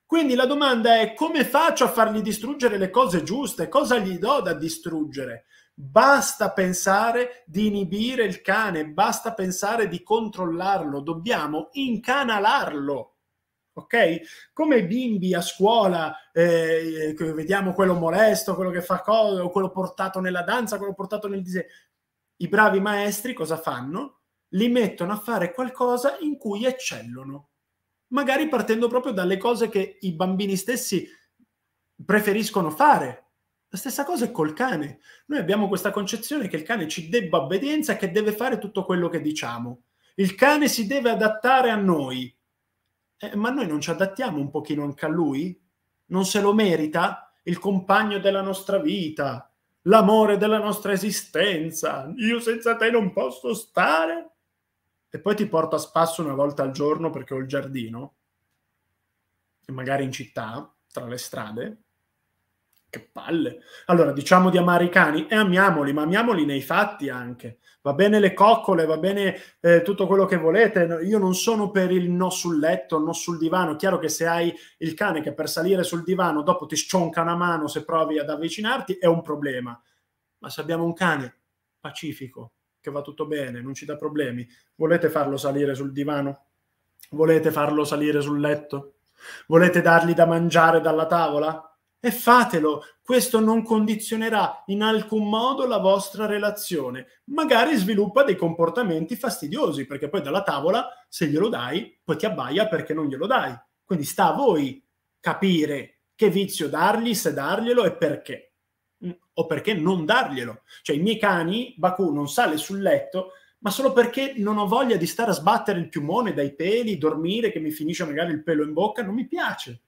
quindi la domanda è come faccio a fargli distruggere le cose giuste? Cosa gli do da distruggere? Basta pensare di inibire il cane, basta pensare di controllarlo, dobbiamo incanalarlo. Ok? Come i bimbi a scuola, eh, vediamo quello molesto, quello che fa cosa, quello portato nella danza, quello portato nel disegno. I bravi maestri cosa fanno? Li mettono a fare qualcosa in cui eccellono magari partendo proprio dalle cose che i bambini stessi preferiscono fare. La stessa cosa è col cane. Noi abbiamo questa concezione che il cane ci debba obbedienza, e che deve fare tutto quello che diciamo. Il cane si deve adattare a noi. Eh, ma noi non ci adattiamo un pochino anche a lui? Non se lo merita il compagno della nostra vita, l'amore della nostra esistenza. Io senza te non posso stare? e poi ti porto a spasso una volta al giorno perché ho il giardino, e magari in città, tra le strade, che palle. Allora, diciamo di amare i cani e amiamoli, ma amiamoli nei fatti anche. Va bene le coccole, va bene eh, tutto quello che volete. Io non sono per il no sul letto, no sul divano. Chiaro che se hai il cane che per salire sul divano dopo ti scionca una mano se provi ad avvicinarti, è un problema. Ma se abbiamo un cane pacifico, che va tutto bene, non ci dà problemi, volete farlo salire sul divano? Volete farlo salire sul letto? Volete dargli da mangiare dalla tavola? E fatelo, questo non condizionerà in alcun modo la vostra relazione. Magari sviluppa dei comportamenti fastidiosi, perché poi dalla tavola, se glielo dai, poi ti abbaia perché non glielo dai. Quindi sta a voi capire che vizio dargli, se darglielo e perché o perché non darglielo. Cioè i miei cani, Baku non sale sul letto, ma solo perché non ho voglia di stare a sbattere il piumone dai peli, dormire che mi finisce magari il pelo in bocca, non mi piace.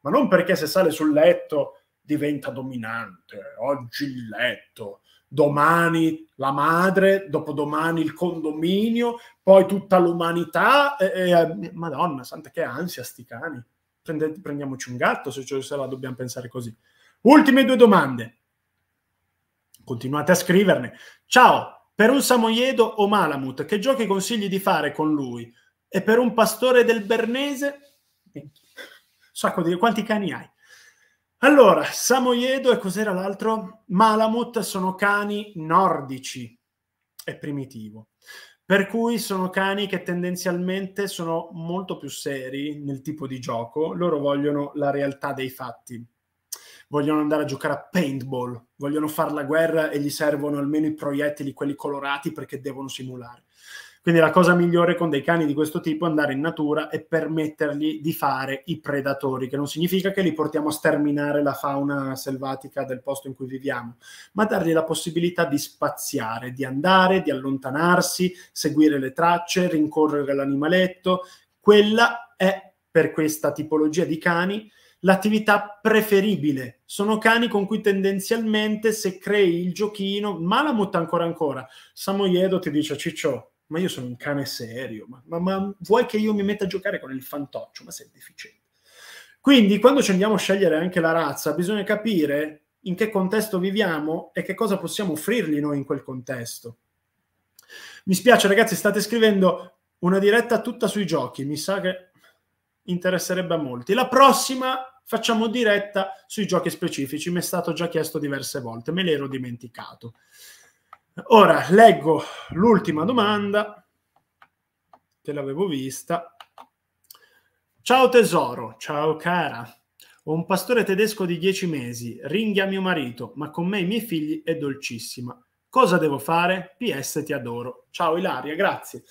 Ma non perché se sale sul letto diventa dominante, oggi il letto, domani la madre, dopodomani il condominio, poi tutta l'umanità. E, e, Madonna santa, che ansia, sti cani. prendiamoci un gatto se, cioè, se la dobbiamo pensare così. Ultime due domande continuate a scriverne. Ciao, per un Samoiedo o Malamut, che giochi consigli di fare con lui? E per un pastore del Bernese? Sacco di quanti cani hai? Allora, Samoiedo e cos'era l'altro? Malamut sono cani nordici e primitivo. Per cui sono cani che tendenzialmente sono molto più seri nel tipo di gioco, loro vogliono la realtà dei fatti vogliono andare a giocare a paintball, vogliono fare la guerra e gli servono almeno i proiettili, quelli colorati, perché devono simulare. Quindi la cosa migliore con dei cani di questo tipo è andare in natura e permettergli di fare i predatori, che non significa che li portiamo a sterminare la fauna selvatica del posto in cui viviamo, ma dargli la possibilità di spaziare, di andare, di allontanarsi, seguire le tracce, rincorrere l'animaletto. Quella è per questa tipologia di cani l'attività preferibile. Sono cani con cui tendenzialmente se crei il giochino, Malamut ancora ancora, Samoyedo ti dice Ciccio, ma io sono un cane serio, ma, ma, ma vuoi che io mi metta a giocare con il fantoccio? Ma sei deficiente. Quindi quando ci andiamo a scegliere anche la razza, bisogna capire in che contesto viviamo e che cosa possiamo offrirgli noi in quel contesto. Mi spiace ragazzi, state scrivendo una diretta tutta sui giochi, mi sa che interesserebbe a molti. La prossima facciamo diretta sui giochi specifici, mi è stato già chiesto diverse volte, me l'ero dimenticato. Ora leggo l'ultima domanda te l'avevo vista. Ciao tesoro, ciao cara. Ho un pastore tedesco di dieci mesi, ringhia mio marito, ma con me e i miei figli è dolcissima. Cosa devo fare? PS ti adoro. Ciao Ilaria, grazie.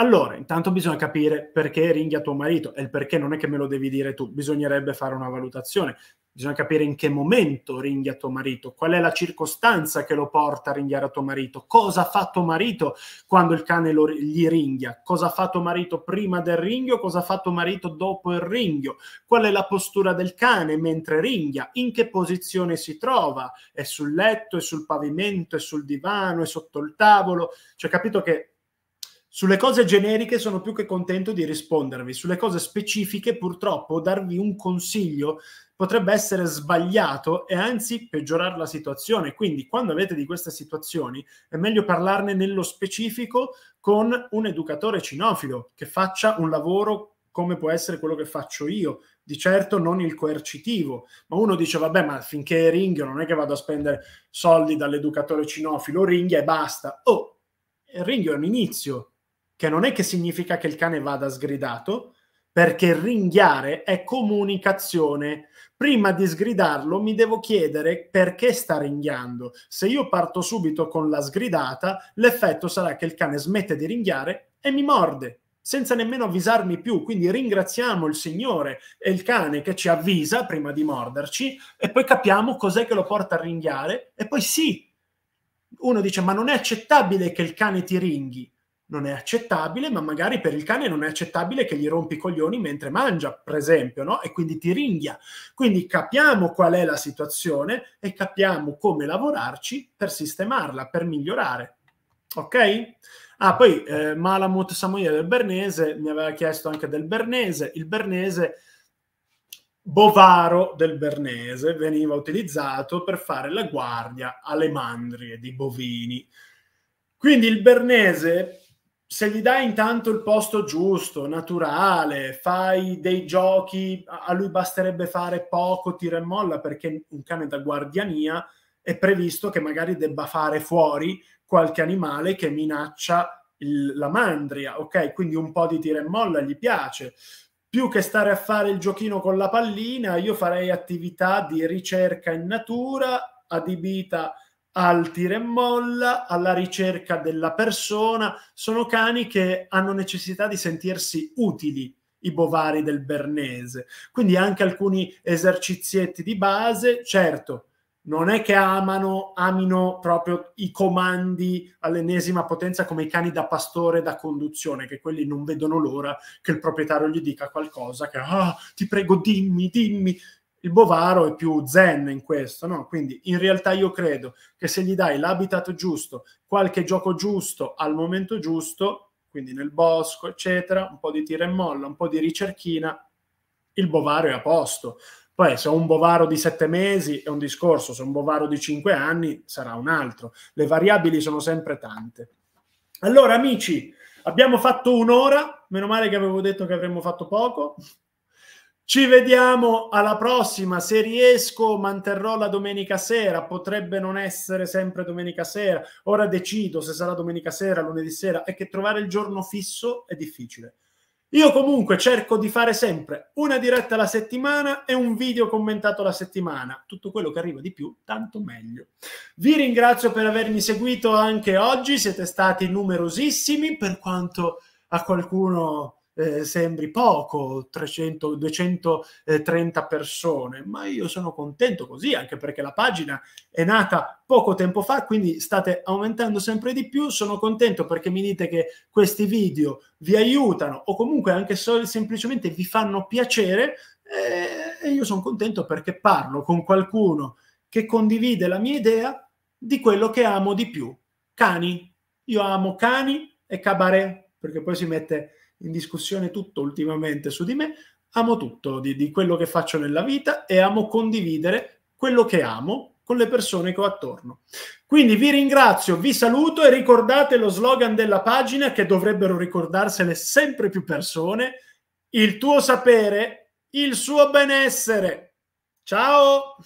Allora, intanto bisogna capire perché ringhi a tuo marito e il perché non è che me lo devi dire tu, bisognerebbe fare una valutazione. Bisogna capire in che momento ringhi a tuo marito, qual è la circostanza che lo porta a ringhiare a tuo marito, cosa fa tuo marito quando il cane lo, gli ringhia, cosa ha fatto marito prima del ringhio, cosa ha fatto marito dopo il ringhio, qual è la postura del cane mentre ringhia, in che posizione si trova, è sul letto, è sul pavimento, è sul divano, è sotto il tavolo. Cioè, capito che sulle cose generiche sono più che contento di rispondervi, sulle cose specifiche purtroppo darvi un consiglio potrebbe essere sbagliato e anzi peggiorare la situazione. Quindi quando avete di queste situazioni è meglio parlarne nello specifico con un educatore cinofilo che faccia un lavoro come può essere quello che faccio io, di certo non il coercitivo, ma uno dice vabbè ma finché ringhio non è che vado a spendere soldi dall'educatore cinofilo, ringhia e basta. Oh, ringhio è un inizio, che non è che significa che il cane vada sgridato, perché ringhiare è comunicazione. Prima di sgridarlo mi devo chiedere perché sta ringhiando. Se io parto subito con la sgridata, l'effetto sarà che il cane smette di ringhiare e mi morde senza nemmeno avvisarmi più, quindi ringraziamo il Signore e il cane che ci avvisa prima di morderci e poi capiamo cos'è che lo porta a ringhiare e poi sì, uno dice ma non è accettabile che il cane ti ringhi, non è accettabile, ma magari per il cane non è accettabile che gli rompi i coglioni mentre mangia, per esempio, no? E quindi ti ringhia. Quindi capiamo qual è la situazione e capiamo come lavorarci per sistemarla, per migliorare. Ok? Ah, poi eh, Malamut Samuele del Bernese mi aveva chiesto anche del Bernese. Il Bernese bovaro del Bernese veniva utilizzato per fare la guardia alle mandrie di bovini. Quindi il Bernese se gli dai intanto il posto giusto, naturale, fai dei giochi, a lui basterebbe fare poco tira e molla perché un cane da guardiania è previsto che magari debba fare fuori qualche animale che minaccia il, la mandria, ok? Quindi un po' di tira e molla gli piace. Più che stare a fare il giochino con la pallina, io farei attività di ricerca in natura adibita a al tira e molla, alla ricerca della persona. Sono cani che hanno necessità di sentirsi utili, i bovari del Bernese. Quindi anche alcuni esercizietti di base, certo, non è che amano, amino proprio i comandi all'ennesima potenza come i cani da pastore da conduzione, che quelli non vedono l'ora che il proprietario gli dica qualcosa, che ah, ti prego dimmi, dimmi il Bovaro è più zen in questo, no? Quindi in realtà io credo che se gli dai l'habitat giusto, qualche gioco giusto al momento giusto, quindi nel bosco, eccetera, un po' di tira e molla, un po' di ricerchina, il Bovaro è a posto. Poi se ho un Bovaro di sette mesi è un discorso, se ho un Bovaro di cinque anni sarà un altro. Le variabili sono sempre tante. Allora amici, abbiamo fatto un'ora, meno male che avevo detto che avremmo fatto poco. Ci vediamo alla prossima. Se riesco, manterrò la domenica sera. Potrebbe non essere sempre domenica sera. Ora decido se sarà domenica sera, lunedì sera. È che trovare il giorno fisso è difficile. Io comunque cerco di fare sempre una diretta alla settimana e un video commentato la settimana. Tutto quello che arriva di più, tanto meglio. Vi ringrazio per avermi seguito anche oggi. Siete stati numerosissimi, per quanto a qualcuno eh, sembri poco, 300, 230 persone, ma io sono contento così, anche perché la pagina è nata poco tempo fa, quindi state aumentando sempre di più, sono contento perché mi dite che questi video vi aiutano o comunque anche solo semplicemente vi fanno piacere eh, e io sono contento perché parlo con qualcuno che condivide la mia idea di quello che amo di più, cani. Io amo cani e cabaret, perché poi si mette in discussione tutto ultimamente su di me, amo tutto di, di quello che faccio nella vita e amo condividere quello che amo con le persone che ho attorno. Quindi vi ringrazio, vi saluto e ricordate lo slogan della pagina che dovrebbero ricordarsene sempre più persone, il tuo sapere, il suo benessere. Ciao!